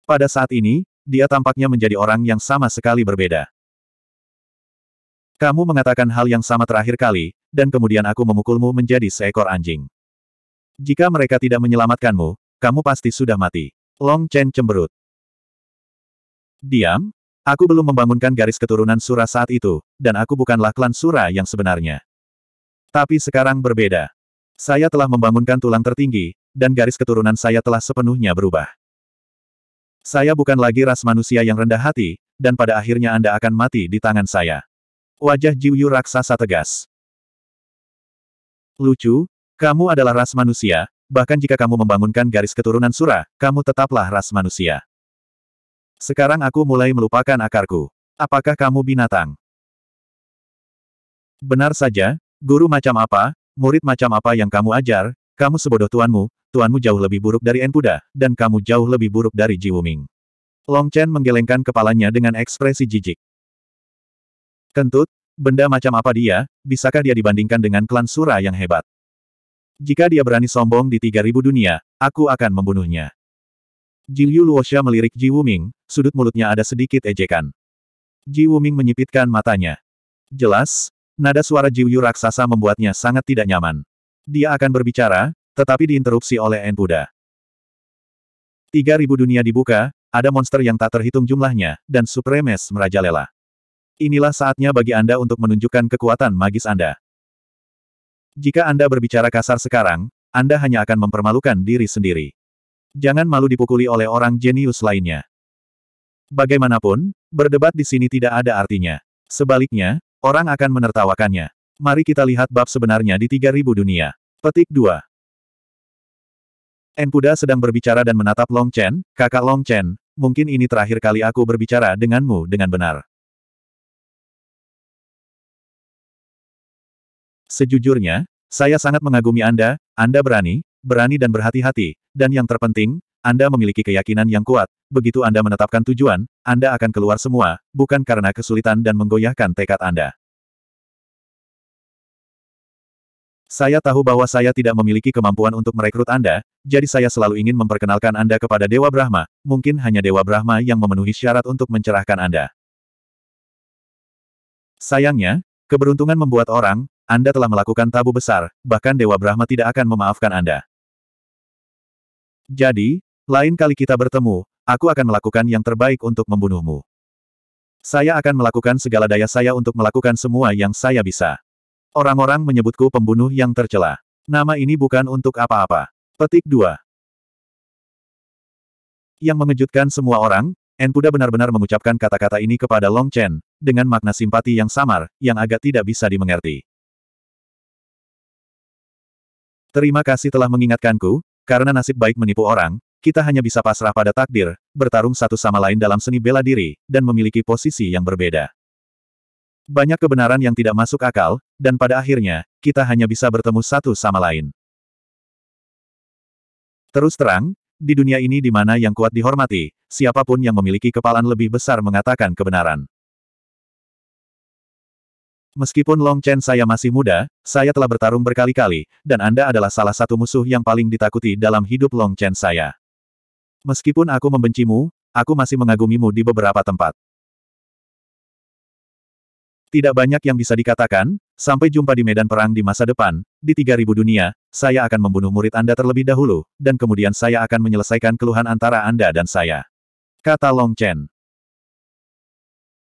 Speaker 1: Pada saat
Speaker 2: ini, dia tampaknya menjadi orang yang sama sekali berbeda. Kamu mengatakan hal yang sama terakhir kali, dan kemudian aku memukulmu menjadi seekor anjing. Jika mereka tidak menyelamatkanmu, kamu pasti sudah mati. Long Chen cemberut. Diam, aku belum membangunkan garis keturunan Sura saat itu, dan aku bukanlah klan Sura yang sebenarnya. Tapi sekarang berbeda. Saya telah membangunkan tulang tertinggi, dan garis keturunan saya telah sepenuhnya berubah. Saya bukan lagi ras manusia yang rendah hati, dan pada akhirnya Anda akan mati di tangan saya. Wajah Jiuyu raksasa tegas. Lucu, kamu adalah ras manusia, bahkan jika kamu membangunkan garis keturunan Sura, kamu tetaplah ras manusia. Sekarang aku mulai melupakan akarku. Apakah kamu binatang? Benar saja, guru macam apa, murid macam apa yang kamu ajar, kamu sebodoh tuanmu, tuanmu jauh lebih buruk dari Enpuda, dan kamu jauh lebih buruk dari Jiwuming. Long Chen menggelengkan kepalanya dengan ekspresi jijik. Kentut, benda macam apa dia, bisakah dia dibandingkan dengan klan Sura yang hebat? Jika dia berani sombong di 3000 dunia, aku akan membunuhnya. Ji Yu Luosha melirik Ji Wuming, sudut mulutnya ada sedikit ejekan. Ji Wuming menyipitkan matanya. Jelas, nada suara Ji Yu raksasa membuatnya sangat tidak nyaman. Dia akan berbicara, tetapi diinterupsi oleh En Buddha. 3000 dunia dibuka, ada monster yang tak terhitung jumlahnya, dan supremes merajalela. Inilah saatnya bagi Anda untuk menunjukkan kekuatan magis Anda. Jika Anda berbicara kasar sekarang, Anda hanya akan mempermalukan diri sendiri. Jangan malu dipukuli oleh orang jenius lainnya. Bagaimanapun, berdebat di sini tidak ada artinya. Sebaliknya, orang akan menertawakannya. Mari kita lihat bab sebenarnya di 3000 dunia. Petik 2.
Speaker 1: Enpuda sedang berbicara dan menatap Long Chen, kakak Long Chen, mungkin ini terakhir kali aku berbicara denganmu dengan benar. Sejujurnya, saya sangat mengagumi Anda, Anda berani,
Speaker 2: berani dan berhati-hati, dan yang terpenting, Anda memiliki keyakinan yang kuat, begitu Anda menetapkan tujuan, Anda akan keluar semua, bukan karena kesulitan dan menggoyahkan tekad Anda. Saya tahu bahwa saya tidak memiliki kemampuan untuk merekrut Anda, jadi saya selalu ingin memperkenalkan Anda kepada Dewa Brahma, mungkin hanya Dewa Brahma yang memenuhi syarat untuk mencerahkan Anda. Sayangnya, keberuntungan membuat orang, anda telah melakukan tabu besar, bahkan Dewa Brahma tidak akan memaafkan Anda. Jadi, lain kali kita bertemu, aku akan melakukan yang terbaik untuk membunuhmu. Saya akan melakukan segala daya saya untuk melakukan semua yang saya bisa. Orang-orang menyebutku pembunuh yang tercela. Nama ini bukan untuk apa-apa. Petik 2. Yang mengejutkan semua orang, Enpuda benar-benar mengucapkan kata-kata ini kepada Long Chen, dengan makna simpati yang samar, yang agak tidak bisa dimengerti. Terima kasih telah mengingatkanku, karena nasib baik menipu orang, kita hanya bisa pasrah pada takdir, bertarung satu sama lain dalam seni bela diri, dan memiliki posisi yang berbeda. Banyak kebenaran yang tidak masuk akal, dan pada akhirnya, kita hanya bisa bertemu satu sama lain.
Speaker 1: Terus terang, di dunia ini di mana yang kuat dihormati, siapapun yang memiliki kepalan lebih besar mengatakan kebenaran.
Speaker 2: Meskipun Long Chen saya masih muda, saya telah bertarung berkali-kali, dan Anda adalah salah satu musuh yang paling ditakuti dalam hidup Long Chen saya. Meskipun aku membencimu, aku masih mengagumimu di beberapa tempat. Tidak banyak yang bisa dikatakan, sampai jumpa di medan perang di masa depan, di 3000 dunia, saya akan membunuh murid Anda terlebih dahulu, dan kemudian saya akan menyelesaikan keluhan antara Anda dan saya. Kata Long Chen.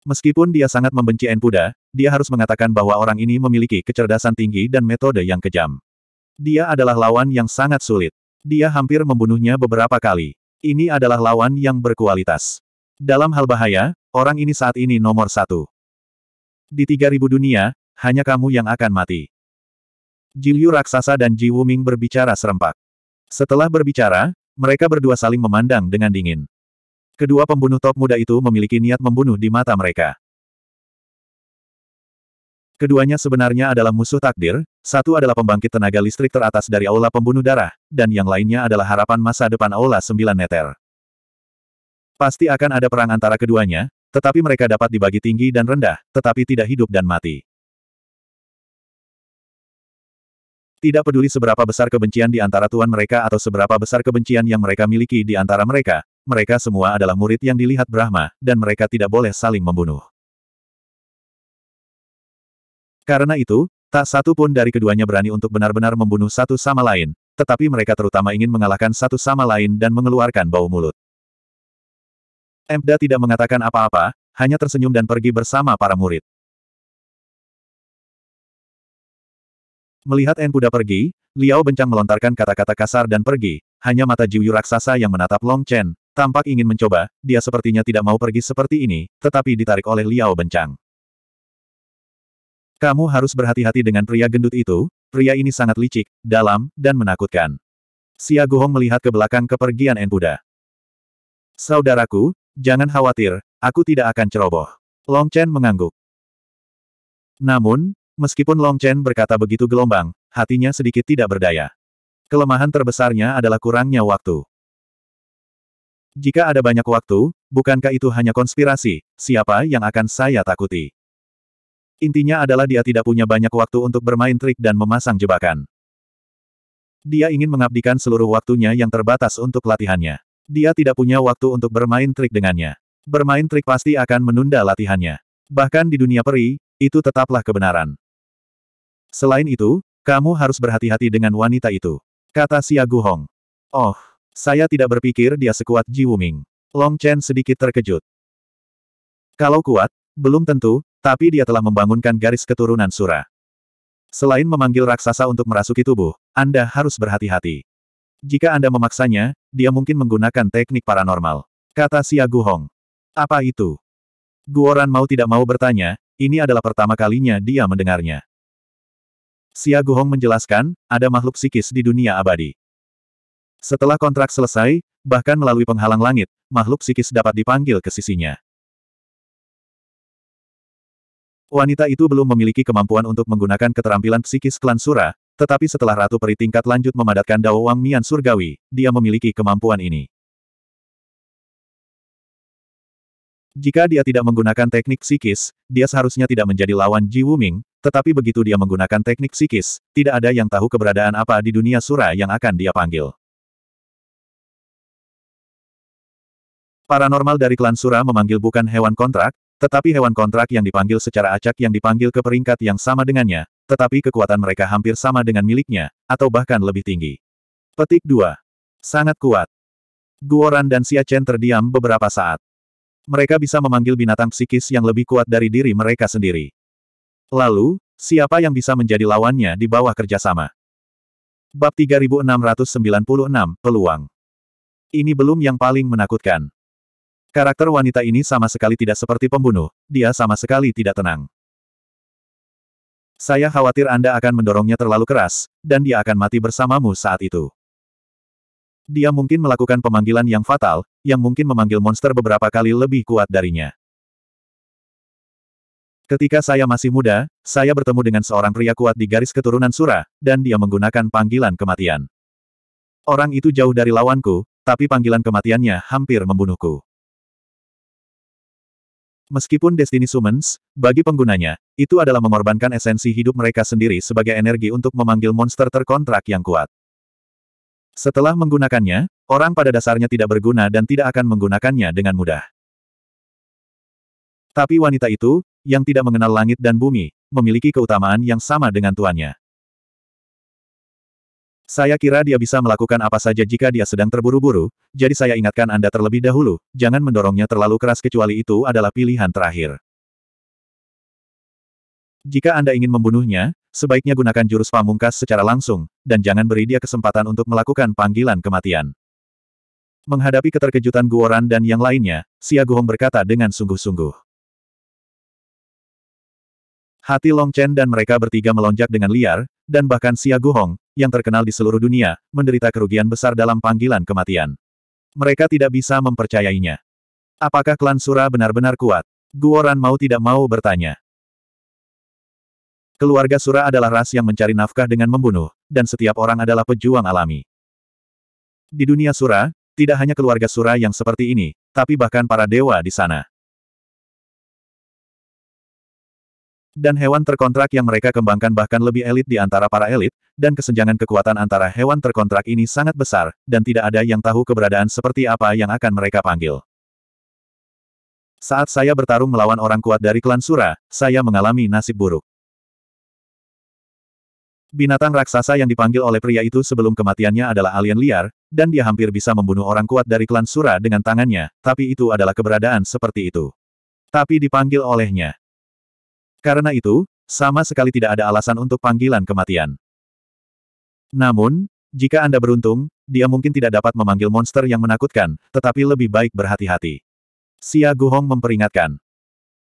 Speaker 2: Meskipun dia sangat membenci Enpuda, dia harus mengatakan bahwa orang ini memiliki kecerdasan tinggi dan metode yang kejam. Dia adalah lawan yang sangat sulit. Dia hampir membunuhnya beberapa kali. Ini adalah lawan yang berkualitas. Dalam hal bahaya, orang ini saat ini nomor satu. Di tiga ribu dunia, hanya kamu yang akan mati. Jiliu raksasa dan Ji Wuming berbicara serempak. Setelah berbicara, mereka berdua saling memandang dengan dingin. Kedua pembunuh top muda itu memiliki niat membunuh di mata mereka. Keduanya sebenarnya adalah musuh takdir, satu adalah pembangkit tenaga listrik teratas dari Aula Pembunuh Darah, dan yang lainnya adalah harapan masa depan Aula sembilan Neter. Pasti akan ada perang antara keduanya, tetapi mereka dapat dibagi tinggi dan rendah, tetapi tidak hidup dan mati. Tidak peduli seberapa besar kebencian di antara tuan mereka atau seberapa besar kebencian yang mereka miliki di antara mereka, mereka semua adalah murid yang dilihat Brahma, dan mereka tidak boleh saling membunuh. Karena itu, tak satu pun dari keduanya berani untuk benar-benar membunuh satu sama lain, tetapi mereka terutama ingin mengalahkan satu sama lain dan mengeluarkan bau mulut.
Speaker 1: Emda tidak mengatakan apa-apa, hanya tersenyum dan pergi bersama para murid. Melihat En Kuda pergi, Liao bencang melontarkan kata-kata
Speaker 2: kasar dan pergi, hanya mata jiwu raksasa yang menatap Long Chen, Tampak ingin mencoba, dia sepertinya tidak mau pergi seperti ini, tetapi ditarik oleh Liao Bencang. Kamu harus berhati-hati dengan pria gendut itu, pria ini sangat licik, dalam, dan menakutkan.
Speaker 1: Xia Guhong melihat ke belakang kepergian Enpuda. Saudaraku, jangan khawatir, aku tidak akan ceroboh. Long Chen mengangguk.
Speaker 2: Namun, meskipun Long Chen berkata begitu gelombang, hatinya sedikit tidak berdaya. Kelemahan terbesarnya adalah kurangnya waktu. Jika ada banyak waktu, bukankah itu hanya konspirasi? Siapa yang akan saya takuti? Intinya adalah dia tidak punya banyak waktu untuk bermain trik dan memasang jebakan. Dia ingin mengabdikan seluruh waktunya yang terbatas untuk latihannya. Dia tidak punya waktu untuk bermain trik dengannya. Bermain trik pasti akan menunda latihannya. Bahkan di dunia peri, itu tetaplah kebenaran. Selain itu, kamu harus berhati-hati dengan wanita itu. Kata Xia Hong. Oh, saya tidak berpikir dia sekuat Ji Wuming. Long Chen sedikit terkejut. Kalau kuat, belum tentu, tapi dia telah membangunkan garis keturunan Sura. Selain memanggil raksasa untuk merasuki tubuh, Anda harus berhati-hati. Jika Anda memaksanya, dia mungkin menggunakan teknik paranormal. Kata Xia Guhong. Apa itu? Guoran mau tidak mau bertanya, ini adalah pertama kalinya dia mendengarnya. Xia Guhong menjelaskan, ada makhluk psikis di dunia abadi.
Speaker 1: Setelah kontrak selesai, bahkan melalui penghalang langit, makhluk psikis dapat dipanggil ke sisinya. Wanita itu belum memiliki
Speaker 2: kemampuan untuk menggunakan keterampilan psikis klan Sura, tetapi setelah Ratu Peri tingkat lanjut memadatkan Dao Wang Mian Surgawi, dia memiliki kemampuan ini. Jika dia tidak menggunakan teknik psikis, dia seharusnya tidak menjadi lawan Ji Wuming,
Speaker 1: tetapi begitu dia menggunakan teknik psikis, tidak ada yang tahu keberadaan apa di dunia Sura yang akan dia panggil. paranormal dari klan Sura memanggil bukan hewan kontrak, tetapi hewan kontrak yang dipanggil secara acak yang dipanggil ke peringkat yang
Speaker 2: sama dengannya, tetapi kekuatan mereka hampir sama dengan miliknya, atau bahkan lebih tinggi. Petik 2. Sangat kuat. Guoran dan Chen terdiam beberapa saat. Mereka bisa memanggil binatang psikis yang lebih kuat dari diri mereka sendiri. Lalu, siapa yang bisa menjadi lawannya di bawah kerjasama? Bab 3696, Peluang. Ini belum yang paling menakutkan. Karakter wanita ini sama sekali tidak seperti pembunuh, dia sama sekali tidak tenang. Saya khawatir Anda akan mendorongnya terlalu keras, dan dia akan mati bersamamu saat itu. Dia mungkin melakukan pemanggilan yang fatal, yang mungkin memanggil monster beberapa kali lebih kuat darinya. Ketika saya masih muda, saya bertemu dengan seorang pria kuat di garis keturunan Sura, dan dia menggunakan panggilan kematian. Orang itu jauh dari lawanku, tapi panggilan kematiannya hampir membunuhku. Meskipun Destiny Summons, bagi penggunanya, itu adalah mengorbankan esensi hidup mereka sendiri sebagai energi untuk memanggil monster terkontrak yang kuat. Setelah menggunakannya, orang pada dasarnya tidak berguna dan tidak akan menggunakannya dengan mudah.
Speaker 1: Tapi wanita itu, yang tidak mengenal langit dan bumi, memiliki keutamaan yang sama dengan tuannya. Saya kira dia bisa
Speaker 2: melakukan apa saja jika dia sedang terburu-buru, jadi saya ingatkan Anda terlebih dahulu, jangan mendorongnya terlalu keras kecuali itu adalah pilihan terakhir. Jika Anda ingin membunuhnya, sebaiknya gunakan jurus pamungkas secara langsung, dan jangan beri dia kesempatan untuk melakukan
Speaker 1: panggilan kematian. Menghadapi keterkejutan Guoran dan yang lainnya, Xia Guhong berkata dengan sungguh-sungguh. Hati Long Chen
Speaker 2: dan mereka bertiga melonjak dengan liar, dan bahkan Xia Guhong, yang terkenal di seluruh dunia, menderita kerugian besar dalam panggilan kematian. Mereka tidak bisa mempercayainya. Apakah klan Sura benar-benar kuat? Guoran mau tidak mau bertanya. Keluarga Sura adalah ras yang mencari nafkah dengan membunuh, dan setiap orang adalah pejuang alami.
Speaker 1: Di dunia Sura, tidak hanya keluarga Sura yang seperti ini, tapi bahkan para dewa di sana. Dan hewan terkontrak
Speaker 2: yang mereka kembangkan bahkan lebih elit di antara para elit, dan kesenjangan kekuatan antara hewan terkontrak ini sangat besar, dan tidak ada yang tahu keberadaan seperti apa yang akan mereka panggil. Saat saya bertarung melawan orang kuat dari klan Sura, saya mengalami nasib buruk. Binatang raksasa yang dipanggil oleh pria itu sebelum kematiannya adalah alien liar, dan dia hampir bisa membunuh orang kuat dari klan Sura dengan tangannya, tapi itu adalah keberadaan seperti itu. Tapi dipanggil olehnya. Karena itu, sama sekali tidak ada alasan untuk panggilan kematian. Namun, jika Anda beruntung, dia mungkin tidak dapat memanggil monster yang menakutkan, tetapi lebih baik berhati-hati. Xia Guhong memperingatkan.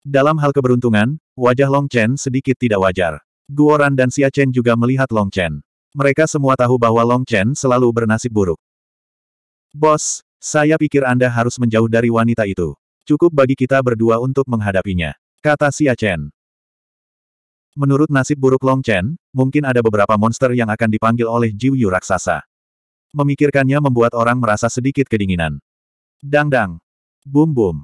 Speaker 2: Dalam hal keberuntungan, wajah Long Chen sedikit tidak wajar. Guoran dan Xia Chen juga melihat Long Chen. Mereka semua tahu bahwa Long Chen selalu bernasib buruk. Bos, saya pikir Anda harus menjauh dari wanita itu. Cukup bagi kita berdua untuk menghadapinya, kata Xia Chen. Menurut nasib buruk Long Chen, mungkin ada beberapa monster yang akan dipanggil oleh Jiuyu raksasa. Memikirkannya membuat orang merasa sedikit kedinginan. Dang-dang. boom bum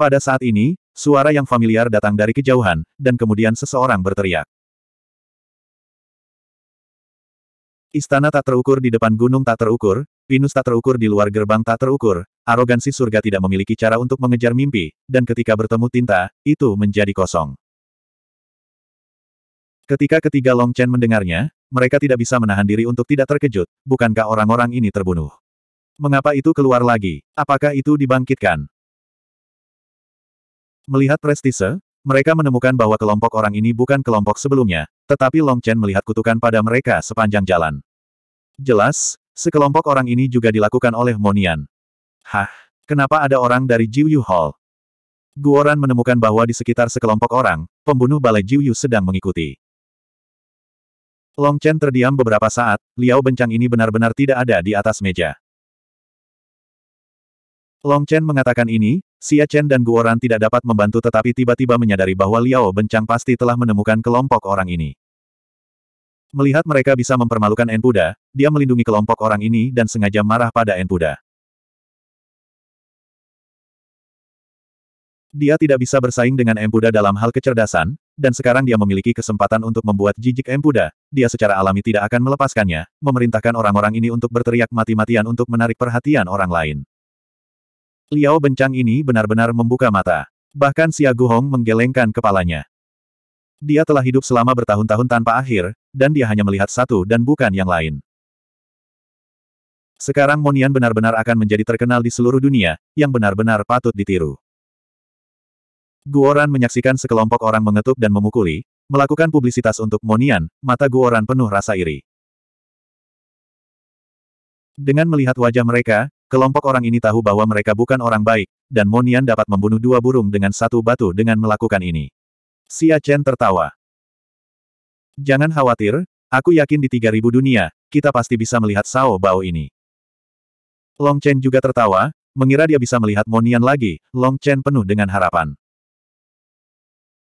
Speaker 1: Pada saat ini, suara yang familiar datang dari kejauhan, dan kemudian seseorang berteriak. Istana tak
Speaker 2: terukur di depan gunung tak terukur, pinus tak terukur di luar gerbang tak terukur, arogansi surga tidak memiliki cara untuk mengejar mimpi, dan ketika bertemu tinta, itu menjadi kosong. Ketika ketiga Long Chen mendengarnya, mereka tidak bisa menahan diri untuk tidak terkejut, bukankah orang-orang ini terbunuh? Mengapa itu keluar lagi? Apakah itu dibangkitkan? Melihat prestise, mereka menemukan bahwa kelompok orang ini bukan kelompok sebelumnya, tetapi Long Chen melihat kutukan pada mereka sepanjang jalan. Jelas, sekelompok orang ini juga dilakukan oleh Monian. Hah, kenapa ada orang dari Jiuyu Hall? Guoran menemukan bahwa di sekitar sekelompok orang, pembunuh balai Jiuyu
Speaker 1: sedang mengikuti. Long Chen terdiam beberapa saat, Liao Bencang ini benar-benar tidak ada di atas meja. Long Chen mengatakan
Speaker 2: ini, Xia Chen dan Guoran tidak dapat membantu tetapi tiba-tiba menyadari bahwa Liao Bencang pasti telah
Speaker 1: menemukan kelompok orang ini. Melihat mereka bisa mempermalukan Enpuda, dia melindungi kelompok orang ini dan sengaja marah pada Enpuda. Dia tidak bisa bersaing dengan Empuda dalam hal kecerdasan, dan sekarang
Speaker 2: dia memiliki kesempatan untuk membuat jijik Empuda, dia secara alami tidak akan melepaskannya, memerintahkan orang-orang ini untuk berteriak mati-matian untuk menarik perhatian orang lain. Liao bencang ini benar-benar membuka mata. Bahkan Xia Guhong menggelengkan kepalanya. Dia telah hidup selama bertahun-tahun tanpa akhir, dan dia hanya melihat satu dan bukan yang lain. Sekarang Monian benar-benar akan menjadi terkenal di seluruh dunia, yang benar-benar patut ditiru. Guoran menyaksikan sekelompok orang mengetuk dan memukuli, melakukan publisitas untuk Monian, mata Guoran penuh rasa iri. Dengan melihat wajah mereka, kelompok orang ini tahu bahwa mereka bukan orang baik, dan Monian dapat membunuh dua burung dengan satu batu dengan melakukan ini. Xia Chen tertawa. Jangan khawatir, aku yakin di 3000 dunia, kita pasti bisa melihat Sao Bao ini. Long Chen juga tertawa, mengira dia bisa melihat Monian lagi, Long Chen penuh dengan harapan.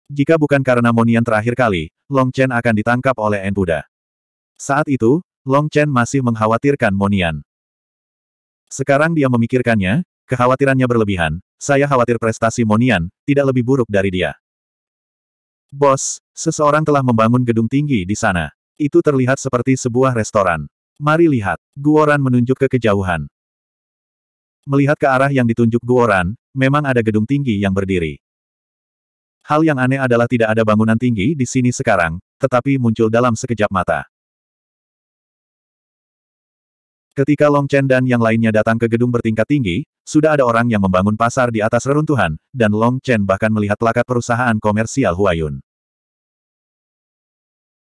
Speaker 2: Jika bukan karena Monian terakhir kali, Long Chen akan ditangkap oleh Entuda. Saat itu, Long Chen masih mengkhawatirkan Monian. Sekarang dia memikirkannya, kekhawatirannya berlebihan, saya khawatir prestasi Monian, tidak lebih buruk dari dia. Bos, seseorang telah membangun gedung tinggi di sana. Itu terlihat seperti sebuah restoran. Mari lihat, Guoran menunjuk ke kejauhan. Melihat ke arah yang ditunjuk Guoran, memang ada gedung tinggi yang berdiri. Hal yang aneh adalah tidak ada bangunan tinggi di sini sekarang, tetapi muncul dalam sekejap mata. Ketika Long Chen dan yang lainnya datang ke gedung bertingkat tinggi, sudah ada orang yang membangun pasar di atas reruntuhan, dan Long Chen bahkan melihat plakat perusahaan komersial Huayun.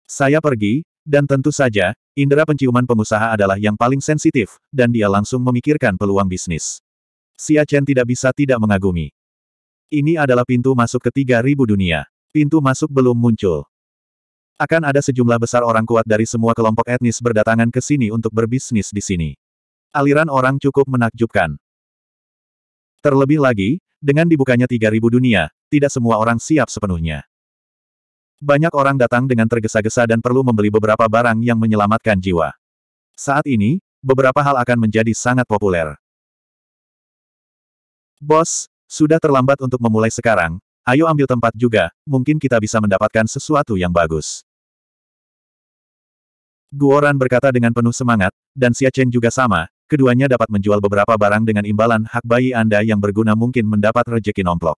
Speaker 2: Saya pergi, dan tentu saja, indera penciuman pengusaha adalah yang paling sensitif, dan dia langsung memikirkan peluang bisnis. Xia Chen tidak bisa tidak mengagumi. Ini adalah pintu masuk ke 3000 dunia. Pintu masuk belum muncul. Akan ada sejumlah besar orang kuat dari semua kelompok etnis berdatangan ke sini untuk berbisnis di sini. Aliran orang cukup menakjubkan. Terlebih lagi, dengan dibukanya 3000 dunia, tidak semua orang siap sepenuhnya. Banyak orang datang dengan tergesa-gesa dan perlu membeli beberapa barang yang menyelamatkan jiwa. Saat ini, beberapa hal akan menjadi sangat populer. Bos, sudah terlambat untuk memulai sekarang, ayo ambil tempat juga, mungkin kita bisa mendapatkan sesuatu yang bagus. Guoran berkata dengan penuh semangat, dan Xia Chen juga sama, keduanya dapat menjual beberapa barang dengan imbalan hak bayi Anda yang berguna mungkin mendapat rejeki nomplok.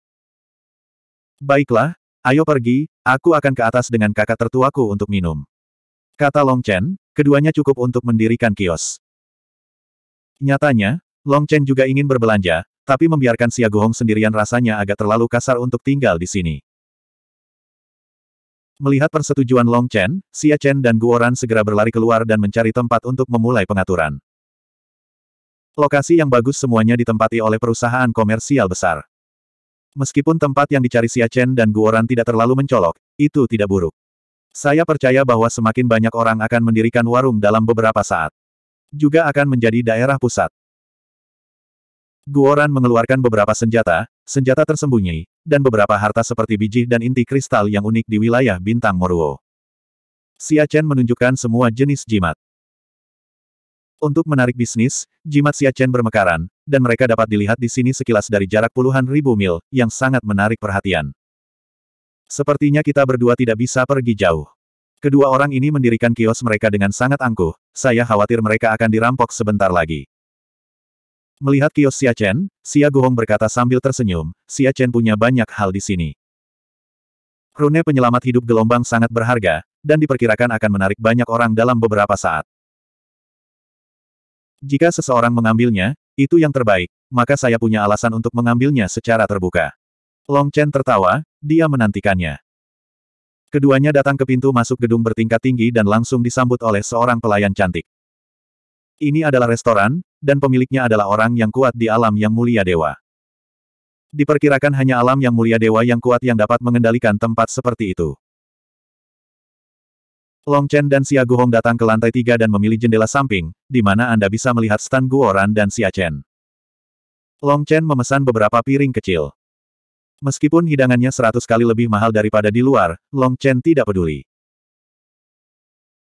Speaker 2: Baiklah, ayo pergi, aku akan ke atas dengan kakak tertuaku untuk minum. Kata Long Chen, keduanya cukup untuk mendirikan
Speaker 1: kios. Nyatanya, Long Chen juga ingin berbelanja, tapi membiarkan Xia Guhong sendirian rasanya agak terlalu kasar untuk tinggal di sini.
Speaker 2: Melihat persetujuan Long Chen, Xia Chen dan Guoran segera berlari keluar dan mencari tempat untuk memulai pengaturan. Lokasi yang bagus semuanya ditempati oleh perusahaan komersial besar. Meskipun tempat yang dicari Xia Chen dan Guoran tidak terlalu mencolok, itu tidak buruk. Saya percaya bahwa semakin banyak orang akan mendirikan warung dalam beberapa saat. Juga akan menjadi daerah pusat. Guoran mengeluarkan beberapa senjata, senjata tersembunyi, dan beberapa harta seperti biji dan inti kristal yang unik di wilayah bintang Moruo. Siachen menunjukkan semua jenis jimat. Untuk menarik bisnis, jimat Siachen bermekaran, dan mereka dapat dilihat di sini sekilas dari jarak puluhan ribu mil, yang sangat menarik perhatian. Sepertinya kita berdua tidak bisa pergi jauh. Kedua orang ini mendirikan kios mereka dengan sangat angkuh, saya khawatir mereka akan dirampok sebentar lagi. Melihat kios Xia Chen, Xia Guhong berkata sambil tersenyum, Xia Chen punya banyak hal di sini. Rune penyelamat hidup gelombang sangat berharga, dan diperkirakan akan menarik banyak orang dalam beberapa saat. Jika seseorang mengambilnya, itu yang terbaik, maka saya punya alasan untuk mengambilnya secara terbuka. Long Chen tertawa, dia menantikannya. Keduanya datang ke pintu masuk gedung bertingkat tinggi dan langsung disambut oleh seorang pelayan cantik. Ini adalah restoran, dan pemiliknya adalah orang yang kuat di alam yang mulia dewa. Diperkirakan hanya alam yang mulia dewa yang kuat yang dapat mengendalikan tempat seperti itu. Long Chen dan Xia Guhong datang ke lantai tiga dan memilih jendela samping, di mana Anda bisa melihat Stan Guoran dan Xia Chen. Long Chen memesan beberapa piring kecil. Meskipun hidangannya seratus kali lebih mahal daripada di luar, Long Chen tidak peduli.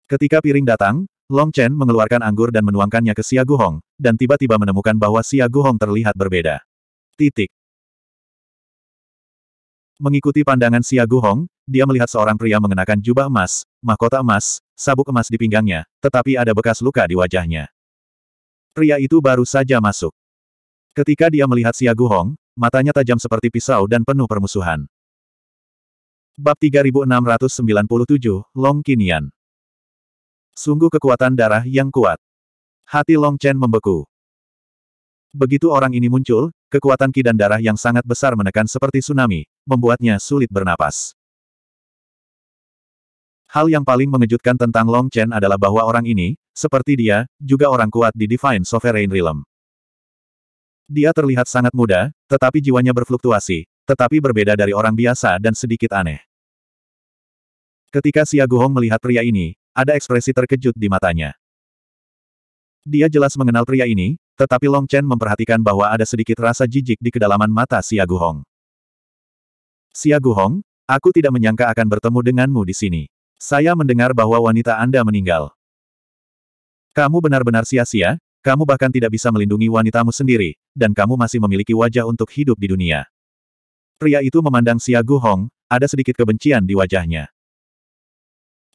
Speaker 2: Ketika piring datang, Long Chen mengeluarkan anggur dan menuangkannya ke Xia Guhong, dan tiba-tiba menemukan bahwa Xia Guhong terlihat berbeda. Titik. Mengikuti pandangan Xia Guhong, dia melihat seorang pria mengenakan jubah emas, mahkota emas, sabuk emas di pinggangnya, tetapi ada bekas luka di wajahnya. Pria itu baru saja masuk. Ketika dia melihat Xia Guhong, matanya tajam seperti pisau dan penuh permusuhan. Bab 3697, Long Kinian Sungguh kekuatan darah yang kuat. Hati Long Chen membeku. Begitu orang ini muncul, kekuatan ki dan darah yang sangat besar menekan seperti tsunami, membuatnya sulit bernapas. Hal yang paling mengejutkan tentang Long Chen adalah bahwa orang ini, seperti dia, juga orang kuat di Divine Sovereign Realm. Dia terlihat sangat muda, tetapi jiwanya berfluktuasi, tetapi berbeda dari orang biasa dan sedikit aneh. Ketika Xia Guhong melihat pria ini, ada ekspresi terkejut di matanya. Dia jelas mengenal pria ini, tetapi Long Chen memperhatikan bahwa ada sedikit rasa jijik di kedalaman mata Xia Guhong. Xia Guhong, aku tidak menyangka akan bertemu denganmu di sini. Saya mendengar bahwa wanita Anda meninggal. Kamu benar-benar sia-sia, kamu bahkan tidak bisa melindungi wanitamu sendiri, dan kamu masih memiliki wajah untuk hidup di dunia. Pria itu memandang Xia Guhong, ada sedikit kebencian di wajahnya.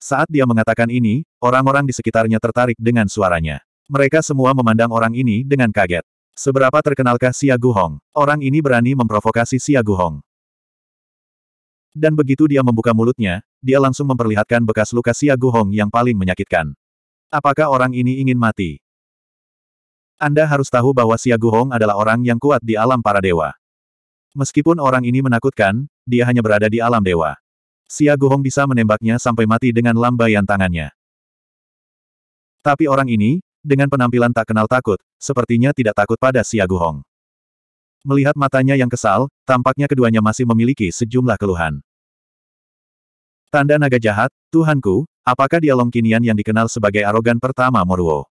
Speaker 2: Saat dia mengatakan ini, orang-orang di sekitarnya tertarik dengan suaranya. Mereka semua memandang orang ini dengan kaget. Seberapa terkenalkah Xia Guhong? Orang ini berani memprovokasi Xia Guhong. Dan begitu dia membuka mulutnya, dia langsung memperlihatkan bekas luka Xia Guhong yang paling menyakitkan. Apakah orang ini ingin mati? Anda harus tahu bahwa Xia Guhong adalah orang yang kuat di alam para dewa. Meskipun orang ini menakutkan, dia hanya berada di alam dewa. Xia Gohong bisa menembaknya sampai mati dengan lambaian tangannya. Tapi orang ini, dengan penampilan tak kenal takut, sepertinya tidak takut pada Xia Gohong. Melihat matanya yang kesal, tampaknya keduanya masih memiliki sejumlah keluhan. Tanda naga jahat, Tuhanku, apakah dia Longkinian yang dikenal sebagai arogan pertama Moruo?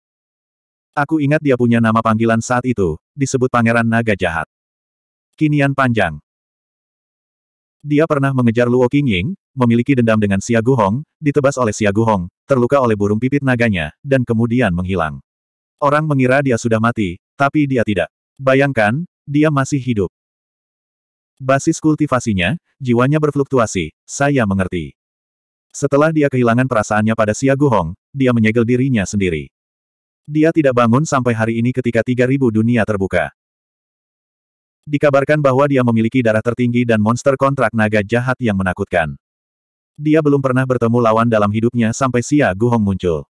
Speaker 2: Aku ingat dia punya nama panggilan saat itu, disebut Pangeran Naga Jahat. Kinian panjang, dia pernah mengejar Luo Qingying, memiliki dendam dengan Xia Guhong, ditebas oleh Xia Guhong, terluka oleh burung pipit naganya, dan kemudian menghilang. Orang mengira dia sudah mati, tapi dia tidak. Bayangkan, dia masih hidup. Basis kultivasinya, jiwanya berfluktuasi, saya mengerti. Setelah dia kehilangan perasaannya pada Xia Guhong, dia menyegel dirinya sendiri. Dia tidak bangun sampai hari ini ketika 3000 dunia terbuka. Dikabarkan bahwa dia memiliki darah tertinggi dan monster kontrak naga jahat yang menakutkan. Dia belum pernah bertemu lawan dalam hidupnya sampai Xia Guhong muncul.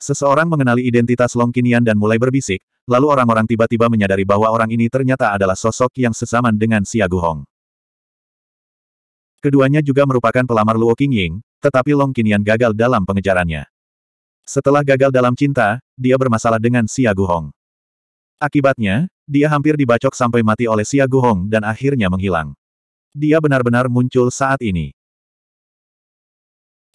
Speaker 2: Seseorang mengenali identitas Long Kinian dan mulai berbisik, lalu orang-orang tiba-tiba menyadari bahwa orang ini ternyata adalah sosok yang sesaman dengan Xia Guhong. Keduanya juga merupakan pelamar Luo King Ying, tetapi Long Kinian gagal dalam pengejarannya. Setelah gagal dalam cinta, dia bermasalah dengan Xia Guhong. Akibatnya, dia hampir dibacok sampai mati oleh Xia Guhong dan akhirnya menghilang. Dia benar-benar muncul saat ini.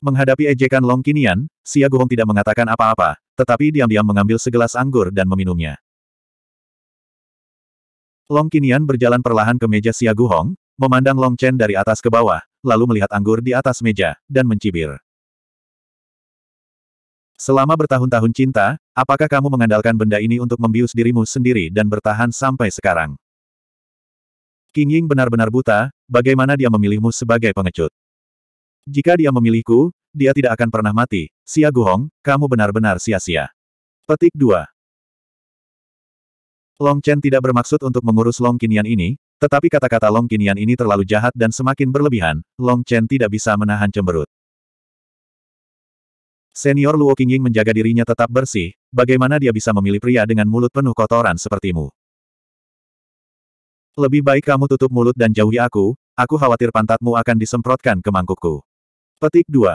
Speaker 1: Menghadapi ejekan Long Kinian, Xia Guhong tidak mengatakan apa-apa, tetapi diam-diam mengambil segelas anggur dan meminumnya.
Speaker 2: Long Kinian berjalan perlahan ke meja Xia Guhong, memandang Long Chen dari atas ke bawah, lalu melihat anggur di atas meja, dan mencibir. Selama bertahun-tahun cinta, apakah kamu mengandalkan benda ini untuk membius dirimu sendiri dan bertahan sampai sekarang? King Ying benar-benar buta, bagaimana dia memilihmu sebagai pengecut?
Speaker 1: Jika dia memilihku, dia tidak akan pernah mati. Xia Guhong, kamu benar-benar sia-sia. Petik 2. Long Chen tidak bermaksud
Speaker 2: untuk mengurus Long Kinian ini, tetapi kata-kata Long Kinian ini terlalu jahat dan semakin berlebihan, Long Chen tidak bisa menahan cemberut. Senior Luo Qingying menjaga dirinya tetap bersih, bagaimana dia bisa memilih pria dengan mulut penuh kotoran sepertimu? Lebih baik kamu tutup mulut dan jauhi aku, aku khawatir pantatmu akan disemprotkan ke mangkukku. Petik 2.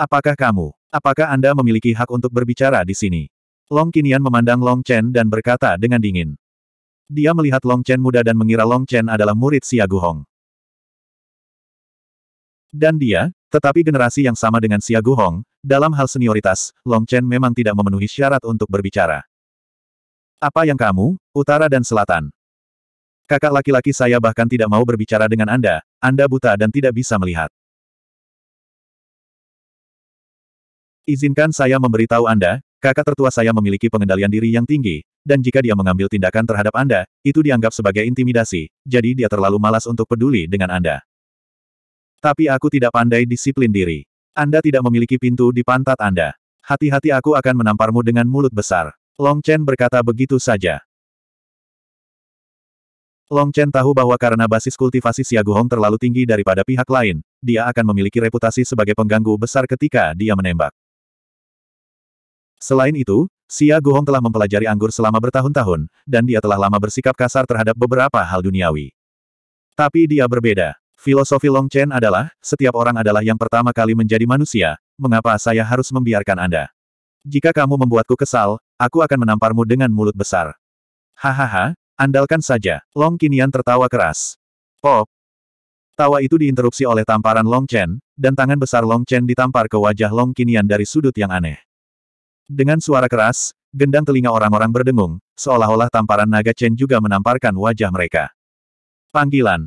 Speaker 2: Apakah kamu, apakah Anda memiliki hak untuk berbicara di sini? Long Qinian memandang Long Chen dan berkata dengan dingin. Dia melihat Long Chen muda dan mengira Long Chen adalah murid Xia Guhong. Dan dia, tetapi generasi yang sama dengan Xia Guhong, dalam hal senioritas, Long Chen memang tidak memenuhi syarat untuk berbicara. Apa yang kamu, utara dan selatan?
Speaker 1: Kakak laki-laki saya bahkan tidak mau berbicara dengan Anda, Anda buta dan tidak bisa melihat. Izinkan saya memberitahu Anda, kakak tertua saya memiliki pengendalian diri yang tinggi, dan jika dia mengambil tindakan terhadap Anda, itu dianggap
Speaker 2: sebagai intimidasi, jadi dia terlalu malas untuk peduli dengan Anda. Tapi aku tidak pandai disiplin diri. Anda tidak memiliki pintu di pantat Anda. Hati-hati aku akan menamparmu dengan mulut besar. Long Chen berkata begitu saja. Long Chen tahu bahwa karena basis kultivasi Xiaguhong terlalu tinggi daripada pihak lain, dia akan memiliki reputasi sebagai pengganggu besar ketika dia menembak. Selain itu, Xia Guhong telah mempelajari anggur selama bertahun-tahun, dan dia telah lama bersikap kasar terhadap beberapa hal duniawi. Tapi dia berbeda. Filosofi Long Chen adalah, setiap orang adalah yang pertama kali menjadi manusia, mengapa saya harus membiarkan Anda? Jika kamu membuatku kesal, aku akan menamparmu dengan mulut besar. Hahaha, andalkan saja. Long Kinian tertawa keras. Pop. Tawa itu diinterupsi oleh tamparan Long Chen, dan tangan besar Long Chen ditampar ke wajah Long Kinian dari sudut yang aneh. Dengan suara keras, gendang telinga orang-orang berdengung, seolah-olah tamparan naga Chen juga menamparkan wajah mereka. Panggilan,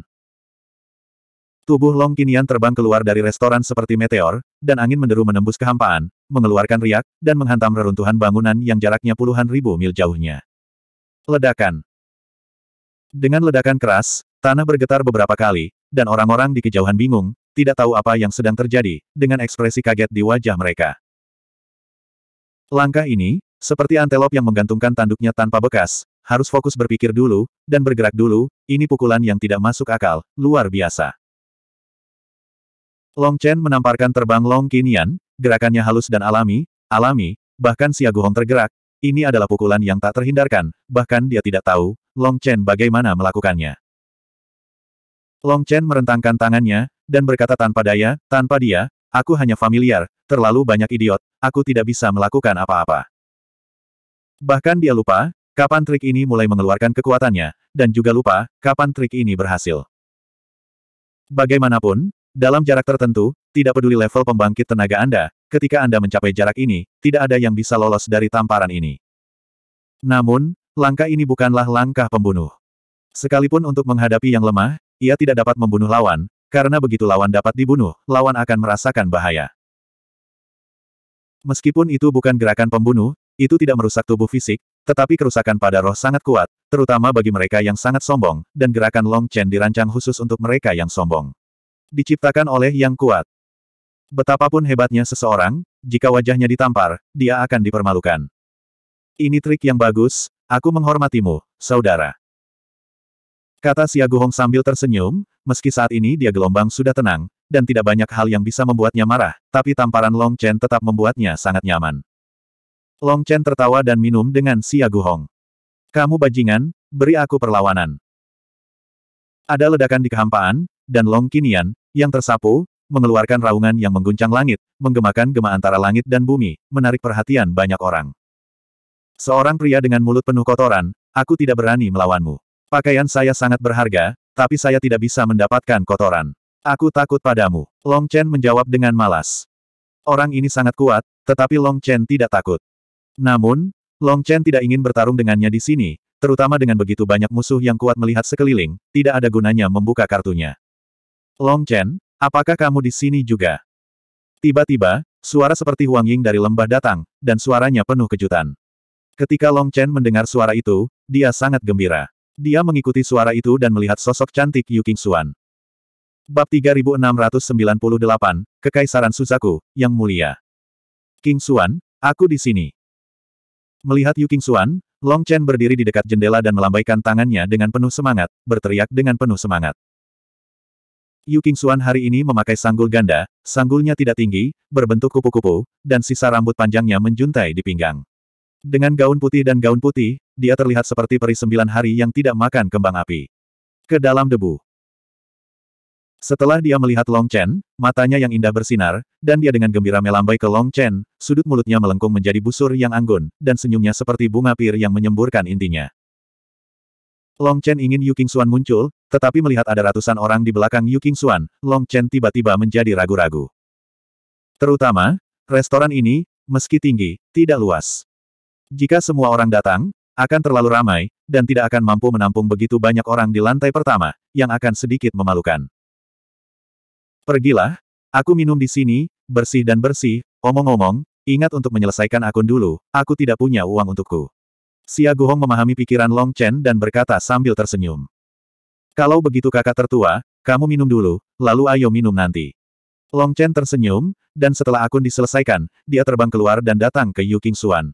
Speaker 2: Tubuh Long Kinian terbang keluar dari restoran seperti meteor, dan angin menderu menembus kehampaan, mengeluarkan riak, dan menghantam reruntuhan bangunan yang jaraknya puluhan ribu mil jauhnya. Ledakan Dengan ledakan keras, tanah bergetar beberapa kali, dan orang-orang di kejauhan bingung, tidak tahu apa yang sedang terjadi, dengan ekspresi kaget di wajah mereka. Langkah ini, seperti antelop yang menggantungkan tanduknya tanpa bekas, harus fokus berpikir dulu, dan bergerak dulu, ini pukulan yang tidak masuk akal, luar biasa. Long Chen menamparkan terbang Long Qinian, gerakannya halus dan alami, alami, bahkan si Guhong tergerak, ini adalah pukulan yang tak terhindarkan, bahkan dia tidak tahu, Long Chen bagaimana melakukannya. Long Chen merentangkan tangannya, dan berkata tanpa daya, tanpa dia, aku hanya familiar, terlalu banyak idiot, aku tidak bisa melakukan apa-apa. Bahkan dia lupa, kapan trik ini mulai mengeluarkan kekuatannya, dan juga lupa, kapan trik ini berhasil. Bagaimanapun, dalam jarak tertentu, tidak peduli level pembangkit tenaga Anda, ketika Anda mencapai jarak ini, tidak ada yang bisa lolos dari tamparan ini. Namun, langkah ini bukanlah langkah pembunuh. Sekalipun untuk menghadapi yang lemah, ia tidak dapat membunuh lawan, karena begitu lawan dapat dibunuh, lawan akan merasakan bahaya. Meskipun itu bukan gerakan pembunuh, itu tidak merusak tubuh fisik, tetapi kerusakan pada roh sangat kuat, terutama bagi mereka yang sangat sombong, dan gerakan Long Chen dirancang khusus untuk mereka yang sombong diciptakan oleh yang kuat. Betapapun hebatnya seseorang, jika wajahnya ditampar, dia akan dipermalukan. Ini trik yang bagus, aku menghormatimu, saudara. Kata Siaguhong sambil tersenyum, meski saat ini dia gelombang sudah tenang, dan tidak banyak hal yang bisa membuatnya marah, tapi tamparan Long Chen tetap membuatnya sangat nyaman. Long Chen tertawa dan minum dengan Siaguhong. Kamu bajingan, beri aku perlawanan. Ada ledakan di kehampaan, dan Long Kinian, yang tersapu, mengeluarkan raungan yang mengguncang langit, menggemakan gema antara langit dan bumi, menarik perhatian banyak orang. Seorang pria dengan mulut penuh kotoran, aku tidak berani melawanmu. Pakaian saya sangat berharga, tapi saya tidak bisa mendapatkan kotoran. Aku takut padamu. Long Chen menjawab dengan malas. Orang ini sangat kuat, tetapi Long Chen tidak takut. Namun, Long Chen tidak ingin bertarung dengannya di sini, terutama dengan begitu banyak musuh yang kuat melihat sekeliling, tidak ada gunanya membuka kartunya. Long Chen, apakah kamu di sini juga? Tiba-tiba, suara seperti Huang Ying dari lembah datang, dan suaranya penuh kejutan. Ketika Long Chen mendengar suara itu, dia sangat gembira. Dia mengikuti suara itu dan melihat sosok cantik Yu King Xuan. Bab 3698, Kekaisaran Suzaku, Yang Mulia. King Xuan, aku di sini. Melihat Yu King Xuan, Long Chen berdiri di dekat jendela dan melambaikan tangannya dengan penuh semangat, berteriak dengan penuh semangat. Yu Qingxuan hari ini memakai sanggul ganda, sanggulnya tidak tinggi, berbentuk kupu-kupu, dan sisa rambut panjangnya menjuntai di pinggang. Dengan gaun putih dan gaun putih, dia terlihat seperti peri sembilan hari yang tidak makan kembang api. Ke dalam debu, setelah dia melihat Long Chen, matanya yang indah bersinar, dan dia dengan gembira melambai ke Long Chen, sudut mulutnya melengkung menjadi busur yang anggun, dan senyumnya seperti bunga pir yang menyemburkan intinya. Long Chen ingin Yu Xuan muncul, tetapi melihat ada ratusan orang di belakang Yu Xuan, Long Chen tiba-tiba menjadi ragu-ragu. Terutama, restoran ini, meski tinggi, tidak luas. Jika semua orang datang, akan terlalu ramai, dan tidak akan mampu menampung begitu banyak orang di lantai pertama, yang akan sedikit memalukan. Pergilah, aku minum di sini, bersih dan bersih, omong-omong, ingat untuk menyelesaikan akun dulu, aku tidak punya uang untukku. Xia Guhong memahami pikiran Long Chen dan berkata sambil tersenyum. Kalau begitu kakak tertua, kamu minum dulu, lalu ayo minum nanti. Long Chen tersenyum, dan setelah akun diselesaikan, dia terbang keluar dan datang ke Yu King Suan.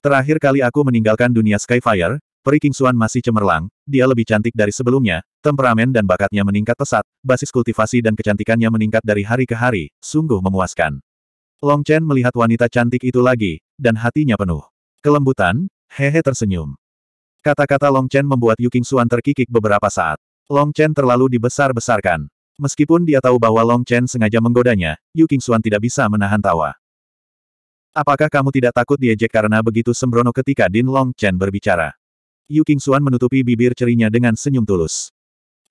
Speaker 2: Terakhir kali aku meninggalkan dunia Skyfire, Peri King Suan masih cemerlang, dia lebih cantik dari sebelumnya, temperamen dan bakatnya meningkat pesat, basis kultivasi dan kecantikannya meningkat dari hari ke hari, sungguh memuaskan. Long Chen melihat wanita cantik itu lagi, dan hatinya penuh. Kelembutan, hehe tersenyum. Kata-kata Long Chen membuat Yu Suan terkikik beberapa saat. Long Chen terlalu dibesar-besarkan. Meskipun dia tahu bahwa Long Chen sengaja menggodanya, Yu Suan tidak bisa menahan tawa. Apakah kamu tidak takut diejek karena begitu sembrono ketika Din Long Chen berbicara? Yu King menutupi bibir cerinya dengan senyum tulus.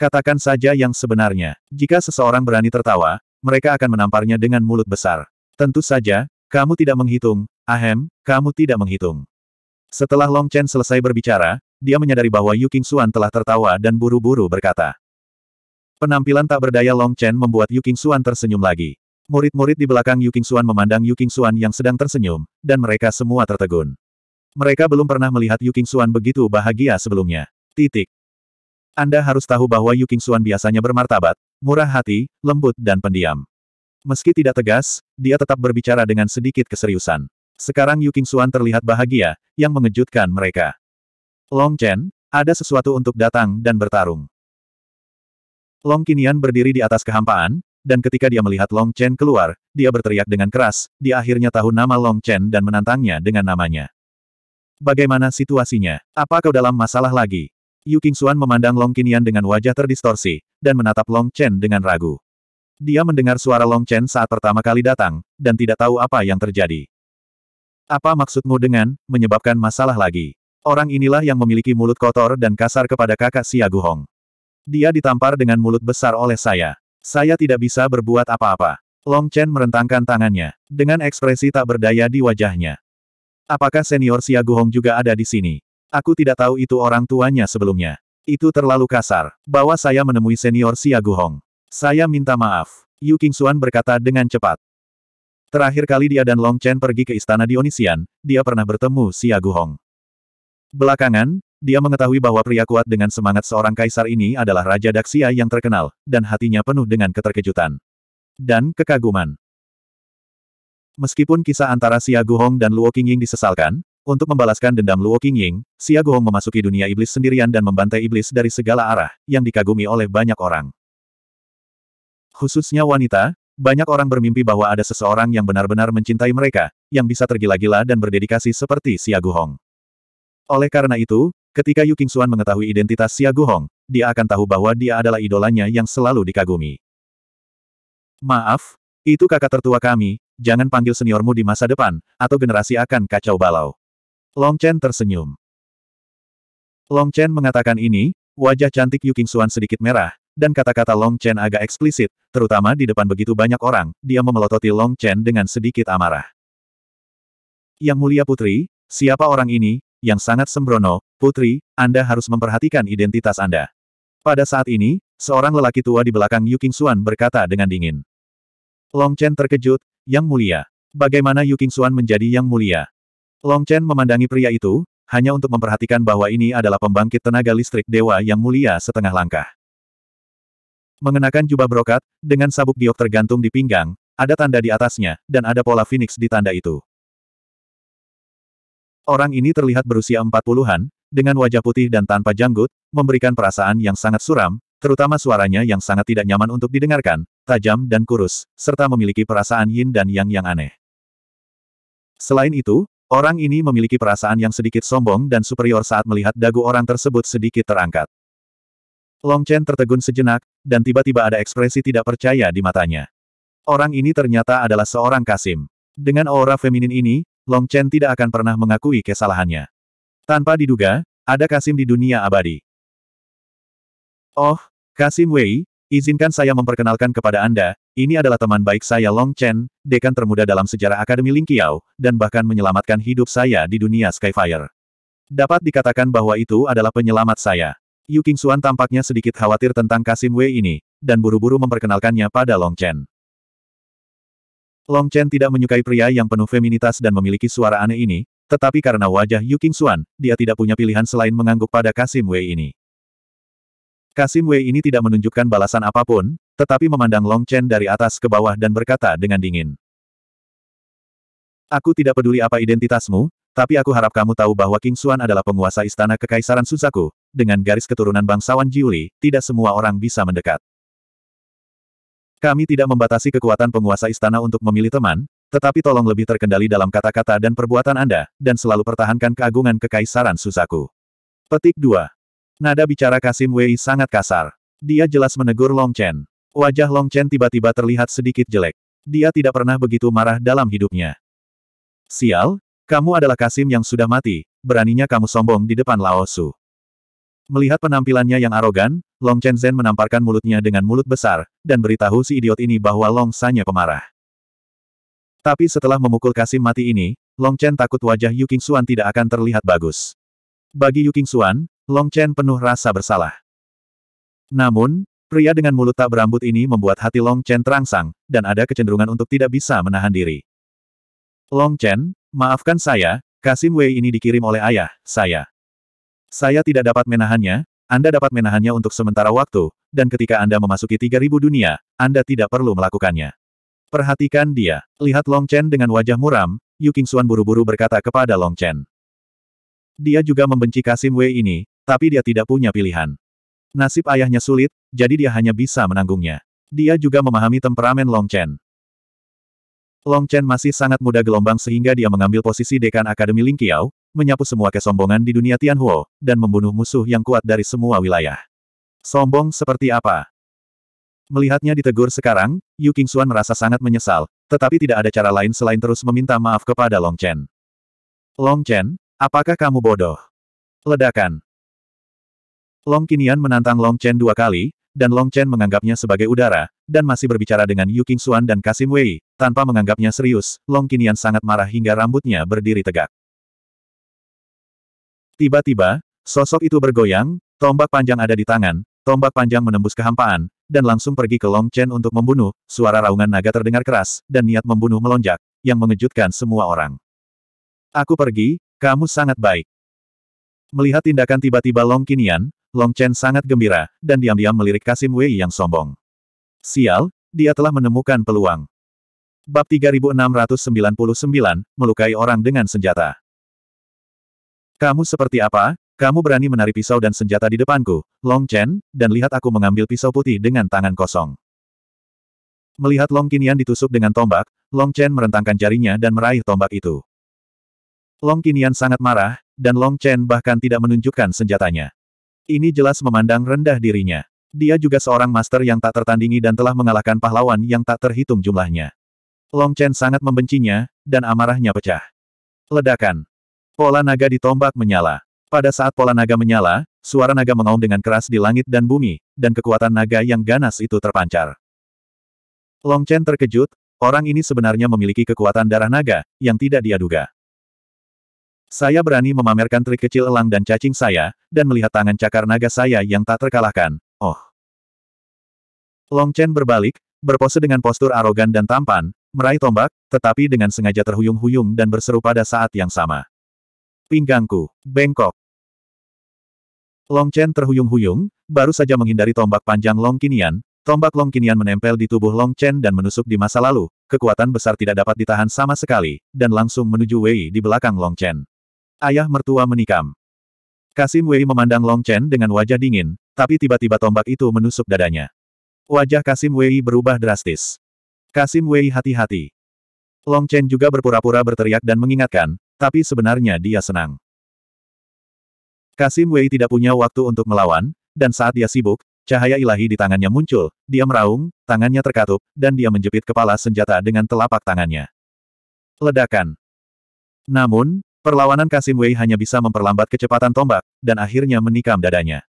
Speaker 2: Katakan saja yang sebenarnya. Jika seseorang berani tertawa, mereka akan menamparnya dengan mulut besar. Tentu saja, kamu tidak menghitung, ahem, kamu tidak menghitung. Setelah Long Chen selesai berbicara, dia menyadari bahwa Yu King telah tertawa dan buru-buru berkata. Penampilan tak berdaya Long Chen membuat Yu King tersenyum lagi. Murid-murid di belakang Yu King memandang Yu King yang sedang tersenyum, dan mereka semua tertegun. Mereka belum pernah melihat Yu Qingxuan begitu bahagia sebelumnya. Titik. Anda harus tahu bahwa Yu Qingxuan biasanya bermartabat, murah hati, lembut dan pendiam. Meski tidak tegas, dia tetap berbicara dengan sedikit keseriusan. Sekarang Yu Qingxuan terlihat bahagia, yang mengejutkan mereka. Long Chen, ada sesuatu untuk datang dan bertarung. Long Qinian berdiri di atas kehampaan, dan ketika dia melihat Long Chen keluar, dia berteriak dengan keras, dia akhirnya tahu nama Long Chen dan menantangnya dengan namanya. Bagaimana situasinya? Apa kau dalam masalah lagi? Yu Qingxuan memandang Long Qinian dengan wajah terdistorsi, dan menatap Long Chen dengan ragu. Dia mendengar suara Long Chen saat pertama kali datang, dan tidak tahu apa yang terjadi. Apa maksudmu dengan, menyebabkan masalah lagi? Orang inilah yang memiliki mulut kotor dan kasar kepada kakak Xia Guhong. Dia ditampar dengan mulut besar oleh saya. Saya tidak bisa berbuat apa-apa. Long Chen merentangkan tangannya, dengan ekspresi tak berdaya di wajahnya. Apakah senior Xia Guhong juga ada di sini? Aku tidak tahu itu orang tuanya sebelumnya. Itu terlalu kasar, bahwa saya menemui senior Xia Guhong. Saya minta maaf. Yu Qingxuan berkata dengan cepat. Terakhir kali dia dan Long Chen pergi ke istana Dionisian, dia pernah bertemu Xia Guhong. Belakangan, dia mengetahui bahwa pria kuat dengan semangat seorang kaisar ini adalah Raja Daxia yang terkenal, dan hatinya penuh dengan keterkejutan. Dan kekaguman. Meskipun kisah antara Xia Guhong dan Luo Qingying disesalkan, untuk membalaskan dendam Luo Qingying, Xia Guhong memasuki dunia iblis sendirian dan membantai iblis dari segala arah, yang dikagumi oleh banyak orang. Khususnya wanita, banyak orang bermimpi bahwa ada seseorang yang benar-benar mencintai mereka, yang bisa tergila-gila dan berdedikasi seperti Xia Guhong. Oleh karena itu, ketika Yu Qingxuan mengetahui identitas Xia Guhong, dia akan tahu bahwa dia adalah idolanya yang selalu dikagumi. Maaf, itu kakak tertua kami, jangan panggil seniormu di masa depan, atau generasi akan kacau balau. Long Chen tersenyum. Long Chen mengatakan ini, wajah cantik Yu Qingxuan sedikit merah, dan kata-kata Long Chen agak eksplisit, terutama di depan begitu banyak orang, dia memelototi Long Chen dengan sedikit amarah. Yang mulia putri, siapa orang ini, yang sangat sembrono, putri, Anda harus memperhatikan identitas Anda. Pada saat ini, seorang lelaki tua di belakang Yu Qingxuan berkata dengan dingin. Long Chen terkejut, yang mulia. Bagaimana Yu King Xuan menjadi yang mulia? Long Chen memandangi pria itu, hanya untuk memperhatikan bahwa ini adalah pembangkit tenaga listrik dewa yang mulia setengah langkah. Mengenakan jubah brokat, dengan sabuk giok tergantung di pinggang, ada tanda di atasnya, dan ada pola phoenix di tanda itu. Orang ini terlihat berusia empat puluhan, dengan wajah putih dan tanpa janggut, memberikan perasaan yang sangat suram, terutama suaranya yang sangat tidak nyaman untuk didengarkan, tajam dan kurus, serta memiliki perasaan yin dan yang yang aneh. Selain itu, orang ini memiliki perasaan yang sedikit sombong dan superior saat melihat dagu orang tersebut sedikit terangkat. Long Chen tertegun sejenak, dan tiba-tiba ada ekspresi tidak percaya di matanya. Orang ini ternyata adalah seorang Kasim. Dengan aura feminin ini, Long Chen tidak akan pernah mengakui kesalahannya. Tanpa diduga, ada Kasim di dunia abadi. Oh, Kasim Wei, Izinkan saya memperkenalkan kepada Anda, ini adalah teman baik saya Long Chen, dekan termuda dalam sejarah Akademi Lingqiao, dan bahkan menyelamatkan hidup saya di dunia Skyfire. Dapat dikatakan bahwa itu adalah penyelamat saya. Yu Qingxuan tampaknya sedikit khawatir tentang Kasim Wei ini, dan buru-buru memperkenalkannya pada Long Chen. Long Chen tidak menyukai pria yang penuh feminitas dan memiliki suara aneh ini, tetapi karena wajah Yu Qingxuan, dia tidak punya pilihan selain mengangguk pada Kasim Wei ini. Kasim Wei ini tidak menunjukkan balasan apapun, tetapi memandang Long Chen dari atas ke bawah dan berkata dengan dingin. Aku tidak peduli apa identitasmu, tapi aku harap kamu tahu bahwa King Xuan adalah penguasa istana kekaisaran Suzaku, dengan garis keturunan bangsawan Jiuli, tidak semua orang bisa mendekat. Kami tidak membatasi kekuatan penguasa istana untuk memilih teman, tetapi tolong lebih terkendali dalam kata-kata dan perbuatan Anda, dan selalu pertahankan keagungan kekaisaran Suzaku. Petik 2. Nada bicara Kasim Wei sangat kasar. Dia jelas menegur Long Chen. Wajah Long Chen tiba-tiba terlihat sedikit jelek. Dia tidak pernah begitu marah dalam hidupnya. Sial, kamu adalah Kasim yang sudah mati, beraninya kamu sombong di depan Lao Su. Melihat penampilannya yang arogan, Long Chen Zhen menamparkan mulutnya dengan mulut besar, dan beritahu si idiot ini bahwa Long Sanya pemarah. Tapi setelah memukul Kasim mati ini, Long Chen takut wajah Yu Xuan tidak akan terlihat bagus. Bagi Yu Xuan. Long Chen penuh rasa bersalah. Namun, pria dengan mulut tak berambut ini membuat hati Long Chen terangsang, dan ada kecenderungan untuk tidak bisa menahan diri. Long Chen, maafkan saya, Kasim Wei ini dikirim oleh ayah, saya. Saya tidak dapat menahannya, Anda dapat menahannya untuk sementara waktu, dan ketika Anda memasuki 3000 dunia, Anda tidak perlu melakukannya. Perhatikan dia. Lihat Long Chen dengan wajah muram, Yu Qingxuan buru-buru berkata kepada Long Chen. Dia juga membenci Kasim Wei ini, tapi dia tidak punya pilihan. Nasib ayahnya sulit, jadi dia hanya bisa menanggungnya. Dia juga memahami temperamen Long Chen. Long Chen masih sangat muda gelombang sehingga dia mengambil posisi dekan Akademi Ling Lingqiao, menyapu semua kesombongan di dunia Tianhuo, dan membunuh musuh yang kuat dari semua wilayah. Sombong seperti apa? Melihatnya ditegur sekarang, Yu Xuan merasa sangat menyesal, tetapi tidak ada cara lain selain terus meminta maaf kepada Long Chen. Long Chen, apakah kamu bodoh? Ledakan. Long Qinian menantang Long Chen dua kali, dan Long Chen menganggapnya sebagai udara, dan masih berbicara dengan Yu King Xuan dan Kasim Wei, tanpa menganggapnya serius, Long Qinian sangat marah hingga rambutnya berdiri tegak. Tiba-tiba, sosok itu bergoyang, tombak panjang ada di tangan, tombak panjang menembus kehampaan, dan langsung pergi ke Long Chen untuk membunuh, suara raungan naga terdengar keras, dan niat membunuh melonjak, yang mengejutkan semua orang. Aku pergi, kamu sangat baik. Melihat tindakan tiba-tiba Long Qinian, Long Chen sangat gembira, dan diam-diam melirik Kasim Wei yang sombong. Sial, dia telah menemukan peluang. Bab 3699, melukai orang dengan senjata. Kamu seperti apa? Kamu berani menari pisau dan senjata di depanku, Long Chen, dan lihat aku mengambil pisau putih dengan tangan kosong. Melihat Long Kinian ditusuk dengan tombak, Long Chen merentangkan jarinya dan meraih tombak itu. Long Kinian sangat marah, dan Long Chen bahkan tidak menunjukkan senjatanya. Ini jelas memandang rendah dirinya. Dia juga seorang master yang tak tertandingi dan telah mengalahkan pahlawan yang tak terhitung jumlahnya. Long Chen sangat membencinya, dan amarahnya pecah. Ledakan. Pola naga ditombak menyala. Pada saat pola naga menyala, suara naga mengaum dengan keras di langit dan bumi, dan kekuatan naga yang ganas itu terpancar. Long Chen terkejut, orang ini sebenarnya memiliki kekuatan darah naga, yang tidak dia duga. Saya berani memamerkan trik kecil elang dan cacing saya, dan melihat tangan cakar naga saya yang tak terkalahkan. Oh. Long Chen berbalik, berpose dengan postur arogan dan tampan, meraih tombak, tetapi dengan sengaja terhuyung-huyung dan berseru pada saat yang sama. Pinggangku, bengkok. Long Chen terhuyung-huyung, baru saja menghindari tombak panjang Long Kinian, tombak Long Kinian menempel di tubuh Long Chen dan menusuk di masa lalu, kekuatan besar tidak dapat ditahan sama sekali, dan langsung menuju Wei di belakang Long Chen. Ayah mertua menikam. Kasim Wei memandang Long Chen dengan wajah dingin, tapi tiba-tiba tombak itu menusuk dadanya. Wajah Kasim Wei berubah drastis. Kasim Wei hati-hati. Long Chen juga berpura-pura berteriak dan mengingatkan, tapi sebenarnya dia senang. Kasim Wei tidak punya waktu untuk melawan, dan saat dia sibuk, cahaya ilahi di tangannya muncul, dia meraung, tangannya terkatup, dan dia menjepit kepala senjata dengan telapak tangannya. Ledakan. Namun, Perlawanan Kasim Wei hanya bisa memperlambat kecepatan tombak, dan akhirnya menikam dadanya.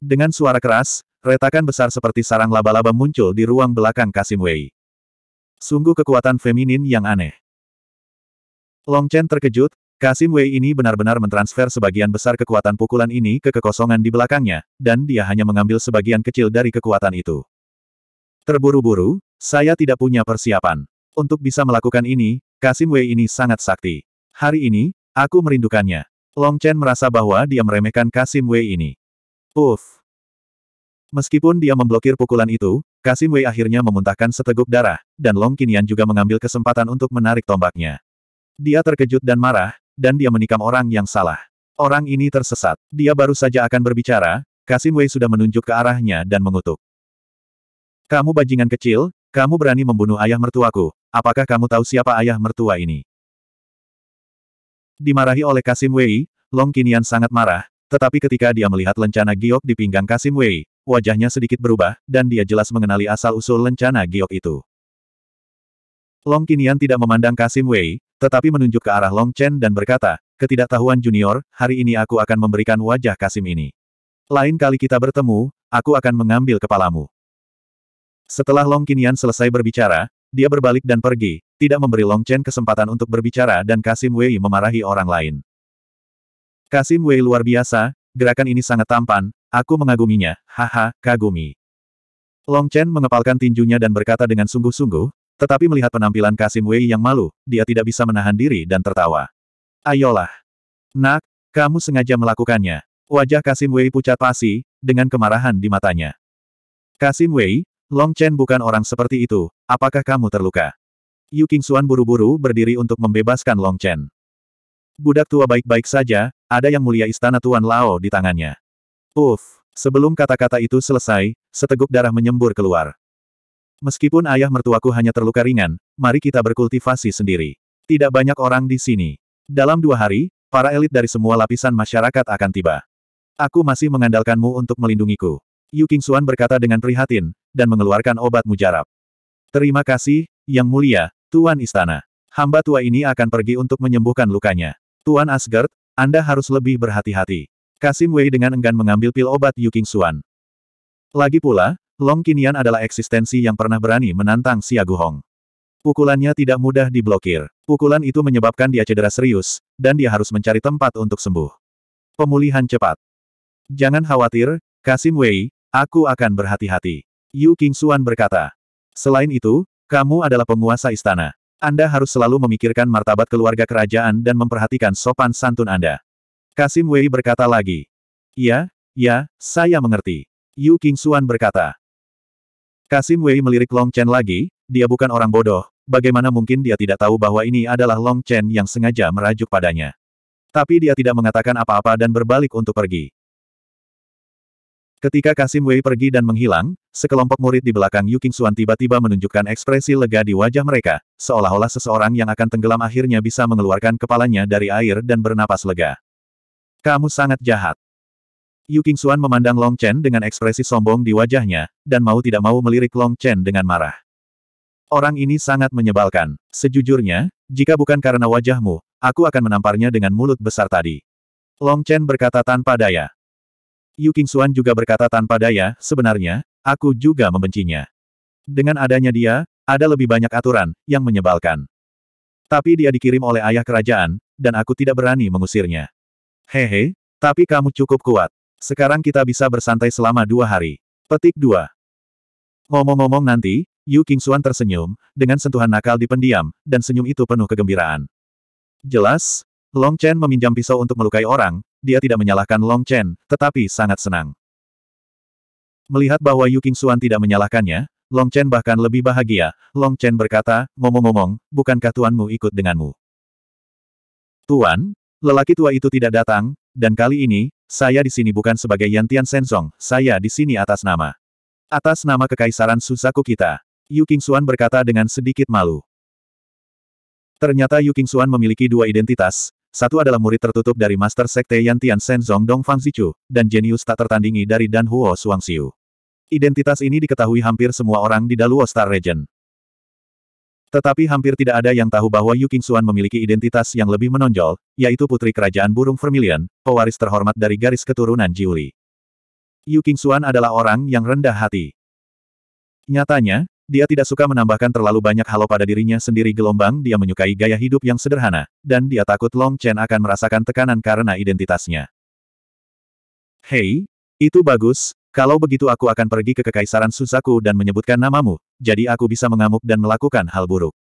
Speaker 2: Dengan suara keras, retakan besar seperti sarang laba-laba muncul di ruang belakang Kasim Wei. Sungguh kekuatan feminin yang aneh. Long Chen terkejut, Kasim Wei ini benar-benar mentransfer sebagian besar kekuatan pukulan ini ke kekosongan di belakangnya, dan dia hanya mengambil sebagian kecil dari kekuatan itu. Terburu-buru, saya tidak punya persiapan. Untuk bisa melakukan ini, Kasim Wei ini sangat sakti. Hari ini, Aku merindukannya. Long Chen merasa bahwa dia meremehkan Kasim Wei ini. Uff. Meskipun dia memblokir pukulan itu, Kasim Wei akhirnya memuntahkan seteguk darah, dan Long Qinian juga mengambil kesempatan untuk menarik tombaknya. Dia terkejut dan marah, dan dia menikam orang yang salah. Orang ini tersesat. Dia baru saja akan berbicara, Kasim Wei sudah menunjuk ke arahnya dan mengutuk. Kamu bajingan kecil, kamu berani membunuh ayah mertuaku. Apakah kamu tahu siapa ayah mertua ini? Dimarahi oleh Kasim Wei, Long Kinian sangat marah, tetapi ketika dia melihat lencana giok di pinggang Kasim Wei, wajahnya sedikit berubah, dan dia jelas mengenali asal-usul lencana giok itu. Long Kinian tidak memandang Kasim Wei, tetapi menunjuk ke arah Long Chen dan berkata, Ketidaktahuan junior, hari ini aku akan memberikan wajah Kasim ini. Lain kali kita bertemu, aku akan mengambil kepalamu. Setelah Long Kinian selesai berbicara, dia berbalik dan pergi, tidak memberi Long Chen kesempatan untuk berbicara dan Kasim Wei memarahi orang lain. Kasim Wei luar biasa, gerakan ini sangat tampan, aku mengaguminya, haha, kagumi. Long Chen mengepalkan tinjunya dan berkata dengan sungguh-sungguh, tetapi melihat penampilan Kasim Wei yang malu, dia tidak bisa menahan diri dan tertawa. Ayolah. Nak, kamu sengaja melakukannya. Wajah Kasim Wei pucat pasi, dengan kemarahan di matanya. Kasim Wei, Long Chen bukan orang seperti itu, apakah kamu terluka? Yu Qingxuan buru-buru berdiri untuk membebaskan Long Chen. Budak tua baik-baik saja, ada yang mulia istana Tuan Lao di tangannya. Uff, sebelum kata-kata itu selesai, seteguk darah menyembur keluar. Meskipun ayah mertuaku hanya terluka ringan, mari kita berkultivasi sendiri. Tidak banyak orang di sini. Dalam dua hari, para elit dari semua lapisan masyarakat akan tiba. Aku masih mengandalkanmu untuk melindungiku. Yu Qingxuan berkata dengan prihatin, dan mengeluarkan obat mujarab. Terima kasih, Yang Mulia, Tuan Istana. Hamba tua ini akan pergi untuk menyembuhkan lukanya. Tuan Asgard, Anda harus lebih berhati-hati. Kasim Wei dengan enggan mengambil pil obat Yu King Xuan. Lagi pula, Long Qinian adalah eksistensi yang pernah berani menantang Xia Hong. Pukulannya tidak mudah diblokir. Pukulan itu menyebabkan dia cedera serius, dan dia harus mencari tempat untuk sembuh. Pemulihan cepat. Jangan khawatir, Kasim Wei, aku akan berhati-hati. Yu King Xuan berkata. Selain itu, kamu adalah penguasa istana. Anda harus selalu memikirkan martabat keluarga kerajaan dan memperhatikan sopan santun Anda. Kasim Wei berkata lagi. ya, ya, saya mengerti. Yu King Xuan berkata. Kasim Wei melirik Long Chen lagi, dia bukan orang bodoh, bagaimana mungkin dia tidak tahu bahwa ini adalah Long Chen yang sengaja merajuk padanya. Tapi dia tidak mengatakan apa-apa dan berbalik untuk pergi. Ketika Kasim Wei pergi dan menghilang, sekelompok murid di belakang Yu Xuan tiba-tiba menunjukkan ekspresi lega di wajah mereka, seolah-olah seseorang yang akan tenggelam akhirnya bisa mengeluarkan kepalanya dari air dan bernapas lega. Kamu sangat jahat. Yu Xuan memandang Long Chen dengan ekspresi sombong di wajahnya, dan mau tidak mau melirik Long Chen dengan marah. Orang ini sangat menyebalkan. Sejujurnya, jika bukan karena wajahmu, aku akan menamparnya dengan mulut besar tadi. Long Chen berkata tanpa daya. Yu King Xuan juga berkata tanpa daya, sebenarnya, aku juga membencinya. Dengan adanya dia, ada lebih banyak aturan, yang menyebalkan. Tapi dia dikirim oleh ayah kerajaan, dan aku tidak berani mengusirnya. Hehe, tapi kamu cukup kuat. Sekarang kita bisa bersantai selama dua hari. Petik 2. Ngomong-ngomong nanti, Yu Qingxuan tersenyum, dengan sentuhan nakal di pendiam, dan senyum itu penuh kegembiraan. Jelas, Long Chen meminjam pisau untuk melukai orang, dia tidak menyalahkan Long Chen, tetapi sangat senang. Melihat bahwa Yu King Xuan tidak menyalahkannya, Long Chen bahkan lebih bahagia. Long Chen berkata, ngomong-ngomong, bukankah tuanmu ikut denganmu? Tuan, lelaki tua itu tidak datang, dan kali ini, saya di sini bukan sebagai Yantian Senzong, saya di sini atas nama. Atas nama kekaisaran Susaku kita. Yu King Xuan berkata dengan sedikit malu. Ternyata Yu King Xuan memiliki dua identitas, satu adalah murid tertutup dari Master Sekte Yan Tian Sen Zong Dong Fang Zichu, dan jenius tak tertandingi dari Dan Huo Suang Xiu. Identitas ini diketahui hampir semua orang di Daluo Star Region. Tetapi hampir tidak ada yang tahu bahwa Yu Qingxuan memiliki identitas yang lebih menonjol, yaitu putri kerajaan burung vermilion, pewaris terhormat dari garis keturunan Jiuli. Yu Qingxuan adalah orang yang rendah hati. Nyatanya, dia tidak suka menambahkan terlalu banyak halo pada dirinya sendiri gelombang dia menyukai gaya hidup yang sederhana, dan dia takut Long Chen akan merasakan tekanan karena identitasnya. Hei, itu bagus, kalau begitu aku akan pergi ke Kekaisaran Suzaku dan menyebutkan namamu, jadi aku bisa mengamuk dan melakukan hal buruk.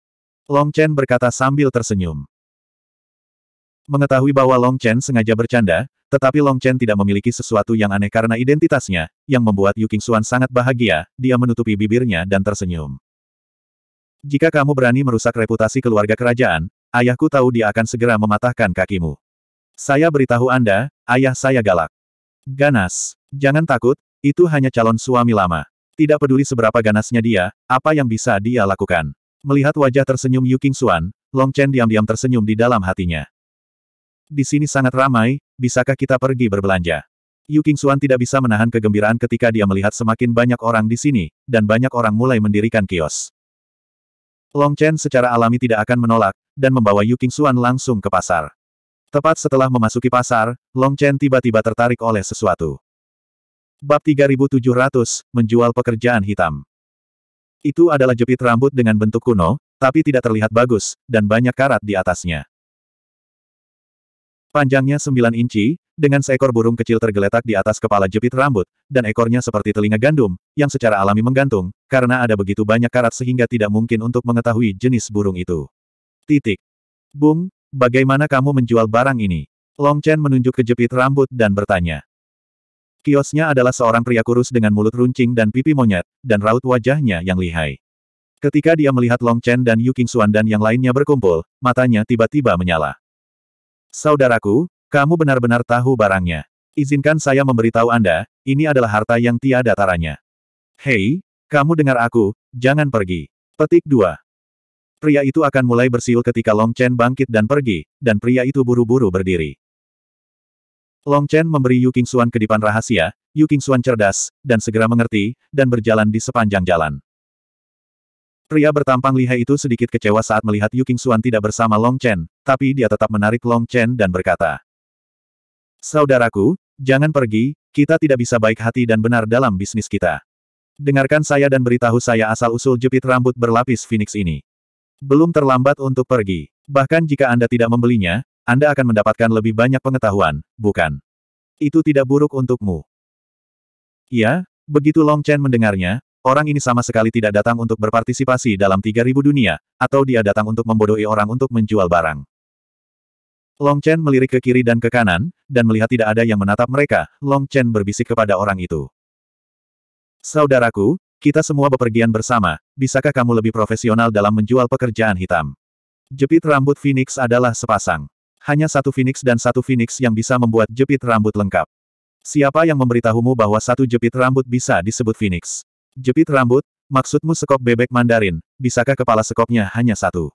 Speaker 2: Long Chen berkata sambil tersenyum. Mengetahui bahwa Long Chen sengaja bercanda, tetapi Long Chen tidak memiliki sesuatu yang aneh karena identitasnya, yang membuat Yu Xuan sangat bahagia, dia menutupi bibirnya dan tersenyum. Jika kamu berani merusak reputasi keluarga kerajaan, ayahku tahu dia akan segera mematahkan kakimu. Saya beritahu Anda, ayah saya galak. Ganas. Jangan takut, itu hanya calon suami lama. Tidak peduli seberapa ganasnya dia, apa yang bisa dia lakukan. Melihat wajah tersenyum Yu Xuan, Long Chen diam-diam tersenyum di dalam hatinya. Di sini sangat ramai, bisakah kita pergi berbelanja? Yu Qingxuan tidak bisa menahan kegembiraan ketika dia melihat semakin banyak orang di sini, dan banyak orang mulai mendirikan kios. Long Chen secara alami tidak akan menolak, dan membawa Yu Qingxuan langsung ke pasar. Tepat setelah memasuki pasar, Long Chen tiba-tiba tertarik oleh sesuatu. Bab 3700, Menjual Pekerjaan Hitam Itu adalah jepit rambut dengan bentuk kuno, tapi tidak terlihat bagus, dan banyak karat di atasnya. Panjangnya 9 inci, dengan seekor burung kecil tergeletak di atas kepala jepit rambut, dan ekornya seperti telinga gandum, yang secara alami menggantung, karena ada begitu banyak karat sehingga tidak mungkin untuk mengetahui jenis burung itu. Titik. Bung, bagaimana kamu menjual barang ini? Long Chen menunjuk ke jepit rambut dan bertanya. Kiosnya adalah seorang pria kurus dengan mulut runcing dan pipi monyet, dan raut wajahnya yang lihai. Ketika dia melihat Long Chen dan Yu Xuan dan yang lainnya berkumpul, matanya tiba-tiba menyala. Saudaraku, kamu benar-benar tahu barangnya. Izinkan saya memberitahu Anda, ini adalah harta yang tiada taranya. Hei, kamu dengar aku, jangan pergi. Petik 2. Pria itu akan mulai bersiul ketika Long Chen bangkit dan pergi, dan pria itu buru-buru berdiri. Long Chen memberi Yu Qingxuan kedipan rahasia, Yu Qingxuan cerdas, dan segera mengerti, dan berjalan di sepanjang jalan. Pria bertampang lihai itu sedikit kecewa saat melihat Yu Xuan tidak bersama Long Chen, tapi dia tetap menarik Long Chen dan berkata, Saudaraku, jangan pergi, kita tidak bisa baik hati dan benar dalam bisnis kita. Dengarkan saya dan beritahu saya asal-usul jepit rambut berlapis Phoenix ini. Belum terlambat untuk pergi. Bahkan jika Anda tidak membelinya, Anda akan mendapatkan lebih banyak pengetahuan, bukan? Itu tidak buruk untukmu. Ya, begitu Long Chen mendengarnya, Orang ini sama sekali tidak datang untuk berpartisipasi dalam 3000 dunia, atau dia datang untuk membodohi orang untuk menjual barang. Long Chen melirik ke kiri dan ke kanan, dan melihat tidak ada yang menatap mereka, Long Chen berbisik kepada orang itu. Saudaraku, kita semua bepergian bersama, bisakah kamu lebih profesional dalam menjual pekerjaan hitam? Jepit rambut Phoenix adalah sepasang. Hanya satu Phoenix dan satu Phoenix yang bisa membuat jepit rambut lengkap. Siapa yang memberitahumu bahwa satu jepit rambut bisa disebut Phoenix? Jepit rambut, maksudmu sekop bebek Mandarin, bisakah kepala sekopnya hanya satu?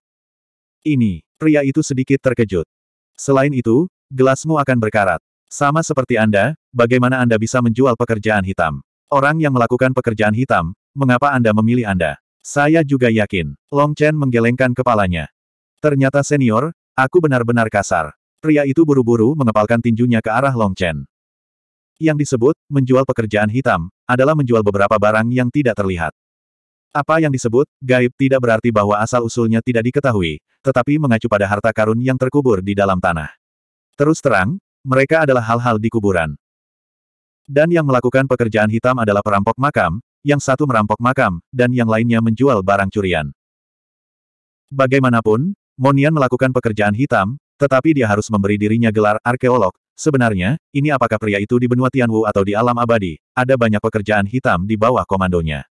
Speaker 2: Ini, pria itu sedikit terkejut. Selain itu, gelasmu akan berkarat. Sama seperti Anda, bagaimana Anda bisa menjual pekerjaan hitam? Orang yang melakukan pekerjaan hitam, mengapa Anda memilih Anda? Saya juga yakin. Long Chen menggelengkan kepalanya. Ternyata senior, aku benar-benar kasar. Pria itu buru-buru mengepalkan tinjunya ke arah Long Chen yang disebut menjual pekerjaan hitam, adalah menjual beberapa barang yang tidak terlihat. Apa yang disebut gaib tidak berarti bahwa asal-usulnya tidak diketahui, tetapi mengacu pada harta karun yang terkubur di dalam tanah. Terus terang, mereka adalah hal-hal di kuburan. Dan yang melakukan pekerjaan hitam adalah perampok makam, yang satu merampok makam, dan yang lainnya menjual barang curian. Bagaimanapun, Monian melakukan pekerjaan hitam, tetapi dia harus memberi dirinya gelar arkeolog, Sebenarnya, ini apakah pria itu di benua Tianwu atau di alam abadi, ada banyak pekerjaan hitam di bawah komandonya.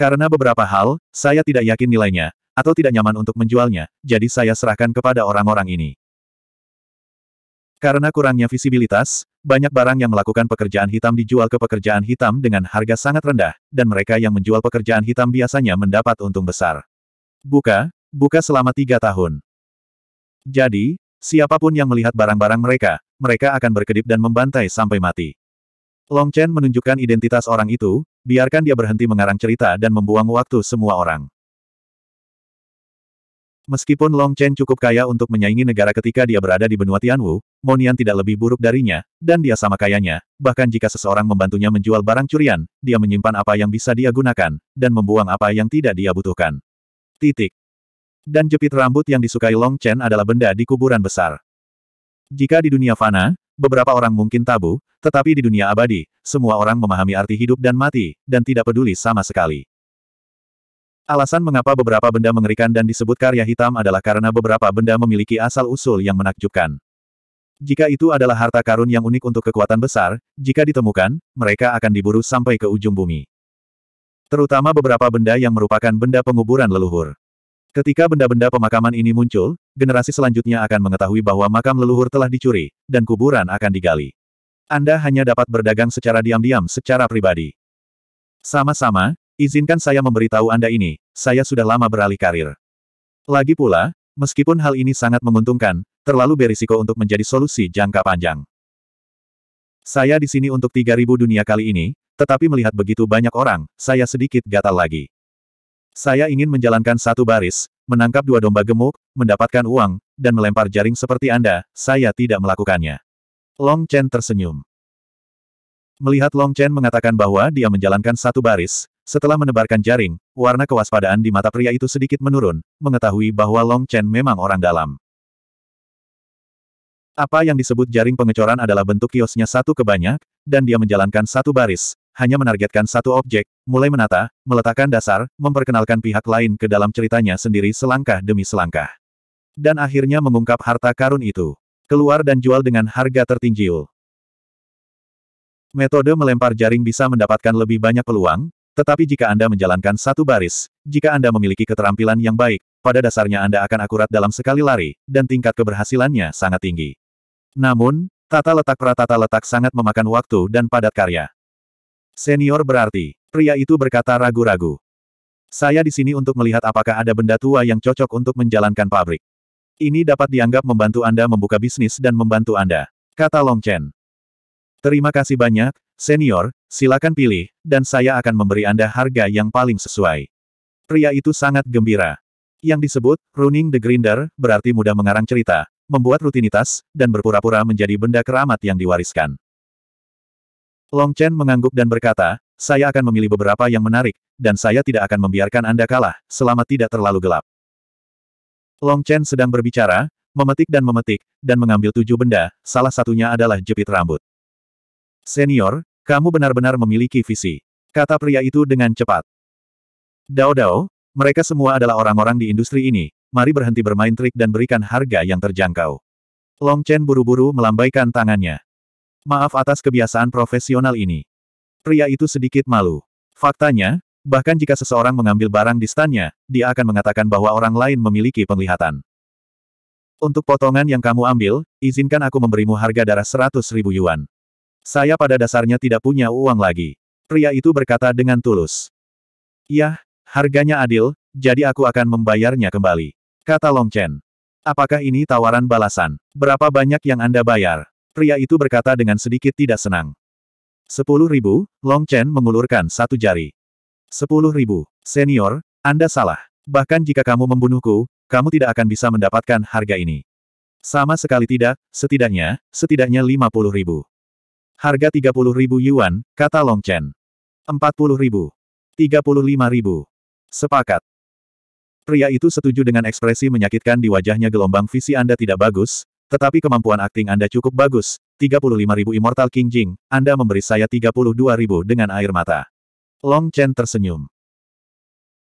Speaker 2: Karena beberapa hal, saya tidak yakin nilainya, atau tidak nyaman untuk menjualnya, jadi saya serahkan kepada orang-orang ini. Karena kurangnya visibilitas, banyak barang yang melakukan pekerjaan hitam dijual ke pekerjaan hitam dengan harga sangat rendah, dan mereka yang menjual pekerjaan hitam biasanya mendapat untung besar. Buka, buka selama tiga tahun. Jadi, Siapapun yang melihat barang-barang mereka, mereka akan berkedip dan membantai sampai mati. Long Chen menunjukkan identitas orang itu, biarkan dia berhenti mengarang cerita dan membuang waktu semua orang. Meskipun Long Chen cukup kaya untuk menyaingi negara ketika dia berada di benua Tianwu, Monian tidak lebih buruk darinya, dan dia sama kayanya, bahkan jika seseorang membantunya menjual barang curian, dia menyimpan apa yang bisa dia gunakan, dan membuang apa yang tidak dia butuhkan. Titik dan jepit rambut yang disukai Long Chen adalah benda di kuburan besar. Jika di dunia fana, beberapa orang mungkin tabu, tetapi di dunia abadi, semua orang memahami arti hidup dan mati, dan tidak peduli sama sekali. Alasan mengapa beberapa benda mengerikan dan disebut karya hitam adalah karena beberapa benda memiliki asal-usul yang menakjubkan. Jika itu adalah harta karun yang unik untuk kekuatan besar, jika ditemukan, mereka akan diburu sampai ke ujung bumi. Terutama beberapa benda yang merupakan benda penguburan leluhur. Ketika benda-benda pemakaman ini muncul, generasi selanjutnya akan mengetahui bahwa makam leluhur telah dicuri, dan kuburan akan digali. Anda hanya dapat berdagang secara diam-diam secara pribadi. Sama-sama, izinkan saya memberitahu Anda ini, saya sudah lama beralih karir. Lagi pula, meskipun hal ini sangat menguntungkan, terlalu berisiko untuk menjadi solusi jangka panjang. Saya di sini untuk 3000 dunia kali ini, tetapi melihat begitu banyak orang, saya sedikit gatal lagi. Saya ingin menjalankan satu baris, menangkap dua domba gemuk, mendapatkan uang, dan melempar jaring seperti Anda, saya tidak melakukannya. Long Chen tersenyum. Melihat Long Chen mengatakan bahwa dia menjalankan satu baris, setelah menebarkan jaring, warna kewaspadaan di mata pria itu sedikit menurun, mengetahui bahwa Long Chen memang orang dalam. Apa yang disebut jaring pengecoran adalah bentuk kiosnya satu ke banyak, dan dia menjalankan satu baris, hanya menargetkan satu objek, mulai menata, meletakkan dasar, memperkenalkan pihak lain ke dalam ceritanya sendiri selangkah demi selangkah. Dan akhirnya mengungkap harta karun itu. Keluar dan jual dengan harga tertinggi. Metode melempar jaring bisa mendapatkan lebih banyak peluang, tetapi jika Anda menjalankan satu baris, jika Anda memiliki keterampilan yang baik, pada dasarnya Anda akan akurat dalam sekali lari, dan tingkat keberhasilannya sangat tinggi. Namun, tata letak pratata letak sangat memakan waktu dan padat karya. Senior berarti. Pria itu berkata ragu-ragu. Saya di sini untuk melihat apakah ada benda tua yang cocok untuk menjalankan pabrik. Ini dapat dianggap membantu Anda membuka bisnis dan membantu Anda. Kata Long Chen. Terima kasih banyak, senior, silakan pilih, dan saya akan memberi Anda harga yang paling sesuai. Pria itu sangat gembira. Yang disebut, running the grinder, berarti mudah mengarang cerita, membuat rutinitas, dan berpura-pura menjadi benda keramat yang diwariskan. Long Chen mengangguk dan berkata, saya akan memilih beberapa yang menarik, dan saya tidak akan membiarkan Anda kalah, selama tidak terlalu gelap. Long Chen sedang berbicara, memetik dan memetik, dan mengambil tujuh benda, salah satunya adalah jepit rambut. Senior, kamu benar-benar memiliki visi. Kata pria itu dengan cepat. Dao Dao, mereka semua adalah orang-orang di industri ini, mari berhenti bermain trik dan berikan harga yang terjangkau. Long Chen buru-buru melambaikan tangannya. Maaf atas kebiasaan profesional ini. Pria itu sedikit malu. Faktanya, bahkan jika seseorang mengambil barang di stannya, dia akan mengatakan bahwa orang lain memiliki penglihatan. Untuk potongan yang kamu ambil, izinkan aku memberimu harga darah seratus ribu yuan. Saya pada dasarnya tidak punya uang lagi. Pria itu berkata dengan tulus. Yah, harganya adil, jadi aku akan membayarnya kembali. Kata Long Chen. Apakah ini tawaran balasan? Berapa banyak yang Anda bayar? Pria itu berkata dengan sedikit tidak senang. Sepuluh ribu, Long Chen mengulurkan satu jari. Sepuluh ribu, senior, Anda salah. Bahkan jika kamu membunuhku, kamu tidak akan bisa mendapatkan harga ini. Sama sekali tidak, setidaknya, setidaknya lima puluh ribu. Harga tiga puluh ribu yuan, kata Long Chen. Empat puluh ribu. Tiga puluh lima ribu. Sepakat. Pria itu setuju dengan ekspresi menyakitkan di wajahnya gelombang visi Anda tidak bagus, tetapi kemampuan akting Anda cukup bagus, 35.000 Immortal King Jing, Anda memberi saya 32.000 dengan air mata. Long Chen tersenyum.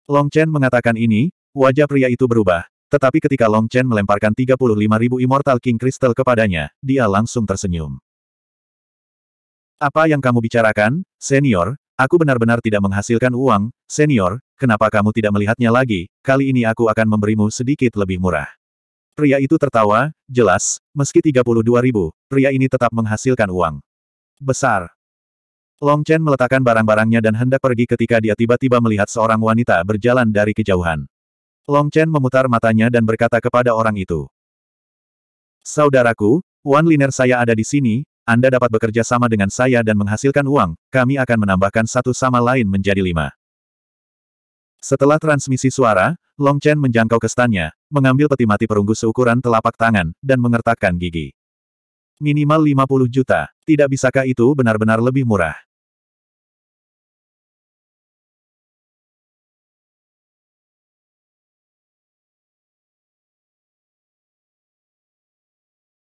Speaker 2: Long Chen mengatakan ini, wajah pria itu berubah, tetapi ketika Long Chen melemparkan 35.000 Immortal King Crystal kepadanya, dia langsung tersenyum. Apa yang kamu bicarakan, senior, aku benar-benar tidak menghasilkan uang, senior, kenapa kamu tidak melihatnya lagi, kali ini aku akan memberimu sedikit lebih murah. Pria itu tertawa, jelas, meski 32 ribu, pria ini tetap menghasilkan uang. Besar. Long Chen meletakkan barang-barangnya dan hendak pergi ketika dia tiba-tiba melihat seorang wanita berjalan dari kejauhan. Long Chen memutar matanya dan berkata kepada orang itu. Saudaraku, Wan Liner saya ada di sini, Anda dapat bekerja sama dengan saya dan menghasilkan uang, kami akan menambahkan satu sama lain menjadi lima. Setelah transmisi suara, Long Chen menjangkau kestannya, mengambil peti mati perunggu seukuran telapak tangan, dan
Speaker 1: mengertakkan gigi. Minimal 50 juta, tidak bisakah itu benar-benar lebih murah?